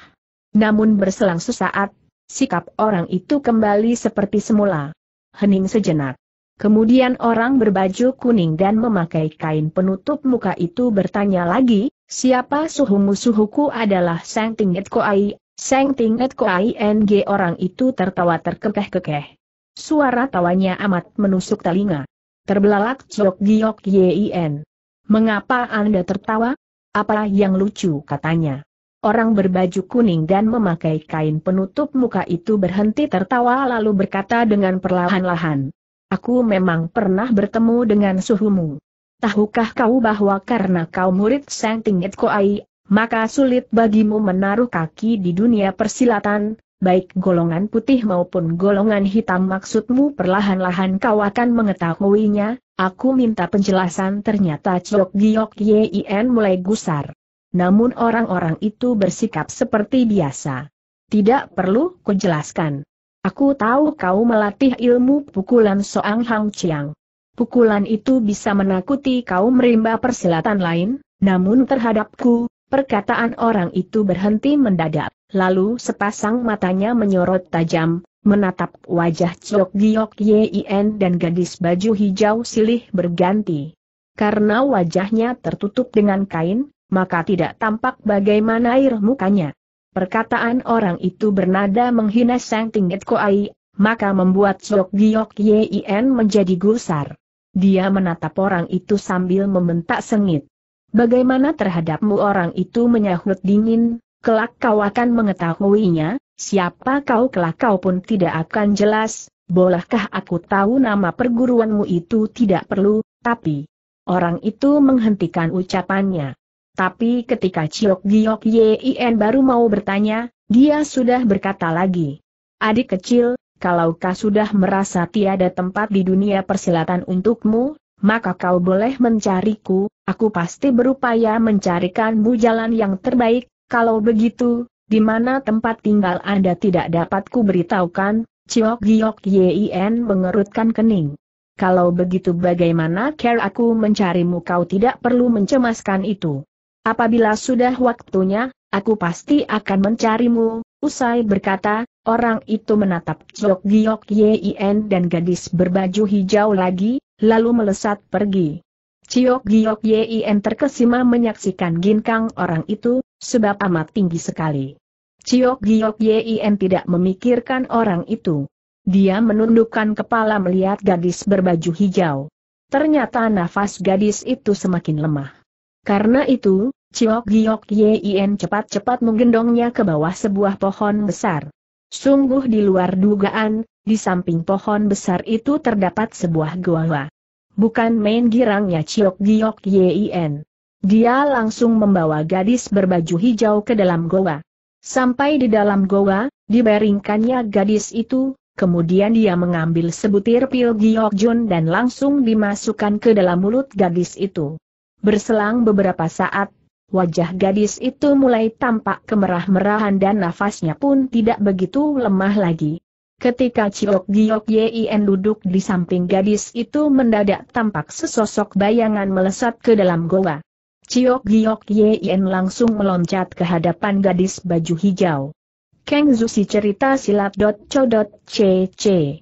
Namun berselang sesaat, sikap orang itu kembali seperti semula. Hening sejenak. Kemudian orang berbaju kuning dan memakai kain penutup muka itu bertanya lagi, siapa suhumu suhuku adalah Sang tingit Koai, Sang tingit Koai NG orang itu tertawa terkekeh-kekeh. Suara tawanya amat menusuk telinga. Terbelalak Chok Giok Yin. Mengapa Anda tertawa? Apa yang lucu katanya. Orang berbaju kuning dan memakai kain penutup muka itu berhenti tertawa lalu berkata dengan perlahan-lahan. Aku memang pernah bertemu dengan suhumu. Tahukah kau bahwa karena kau murid Sang Tingit Koai, maka sulit bagimu menaruh kaki di dunia persilatan, baik golongan putih maupun golongan hitam maksudmu perlahan-lahan kau akan mengetahuinya, aku minta penjelasan ternyata Chok Giok Yin mulai gusar. Namun orang-orang itu bersikap seperti biasa. Tidak perlu kujelaskan. Aku tahu kau melatih ilmu pukulan Soang Hang Chiang. Pukulan itu bisa menakuti kau merimba persilatan lain, namun terhadapku, Perkataan orang itu berhenti mendadak, lalu sepasang matanya menyorot tajam, menatap wajah Chok Giok Yien dan gadis baju hijau silih berganti. Karena wajahnya tertutup dengan kain, maka tidak tampak bagaimana air mukanya. Perkataan orang itu bernada menghina Sang Tingget Koai, maka membuat Chok Giok Yien menjadi gusar. Dia menatap orang itu sambil membentak sengit. Bagaimana terhadapmu orang itu menyahut dingin, kelak kau akan mengetahuinya, siapa kau kelak kau pun tidak akan jelas, bolehkah aku tahu nama perguruanmu itu tidak perlu, tapi... Orang itu menghentikan ucapannya. Tapi ketika Ciok Giok Yin baru mau bertanya, dia sudah berkata lagi. Adik kecil, kalau kau sudah merasa tiada tempat di dunia persilatan untukmu, maka kau boleh mencariku, Aku pasti berupaya mencarikanmu jalan yang terbaik, kalau begitu, di mana tempat tinggal Anda tidak dapat kuberitahukan, Ciok Giok Yin mengerutkan kening. Kalau begitu bagaimana care aku mencarimu kau tidak perlu mencemaskan itu. Apabila sudah waktunya, aku pasti akan mencarimu, usai berkata, orang itu menatap Ciok Giok Yin dan gadis berbaju hijau lagi, lalu melesat pergi. Ciok Giok Yin terkesima menyaksikan ginkang orang itu, sebab amat tinggi sekali. Ciok Giok Yin tidak memikirkan orang itu. Dia menundukkan kepala melihat gadis berbaju hijau. Ternyata nafas gadis itu semakin lemah. Karena itu, Ciok Giok Yin cepat-cepat menggendongnya ke bawah sebuah pohon besar. Sungguh di luar dugaan, di samping pohon besar itu terdapat sebuah goa bukan main girangnya Chiok Giok YIEN. Dia langsung membawa gadis berbaju hijau ke dalam goa. Sampai di dalam goa, dibaringkannya gadis itu, kemudian dia mengambil sebutir pil Giok Jun dan langsung dimasukkan ke dalam mulut gadis itu. Berselang beberapa saat, wajah gadis itu mulai tampak kemerah-merahan dan nafasnya pun tidak begitu lemah lagi. Ketika Ciok Giok Yien duduk di samping gadis itu mendadak tampak sesosok bayangan melesat ke dalam goa. Ciok Giok Yien langsung meloncat ke hadapan gadis baju hijau. Kang Zusi cerita silat.co.cc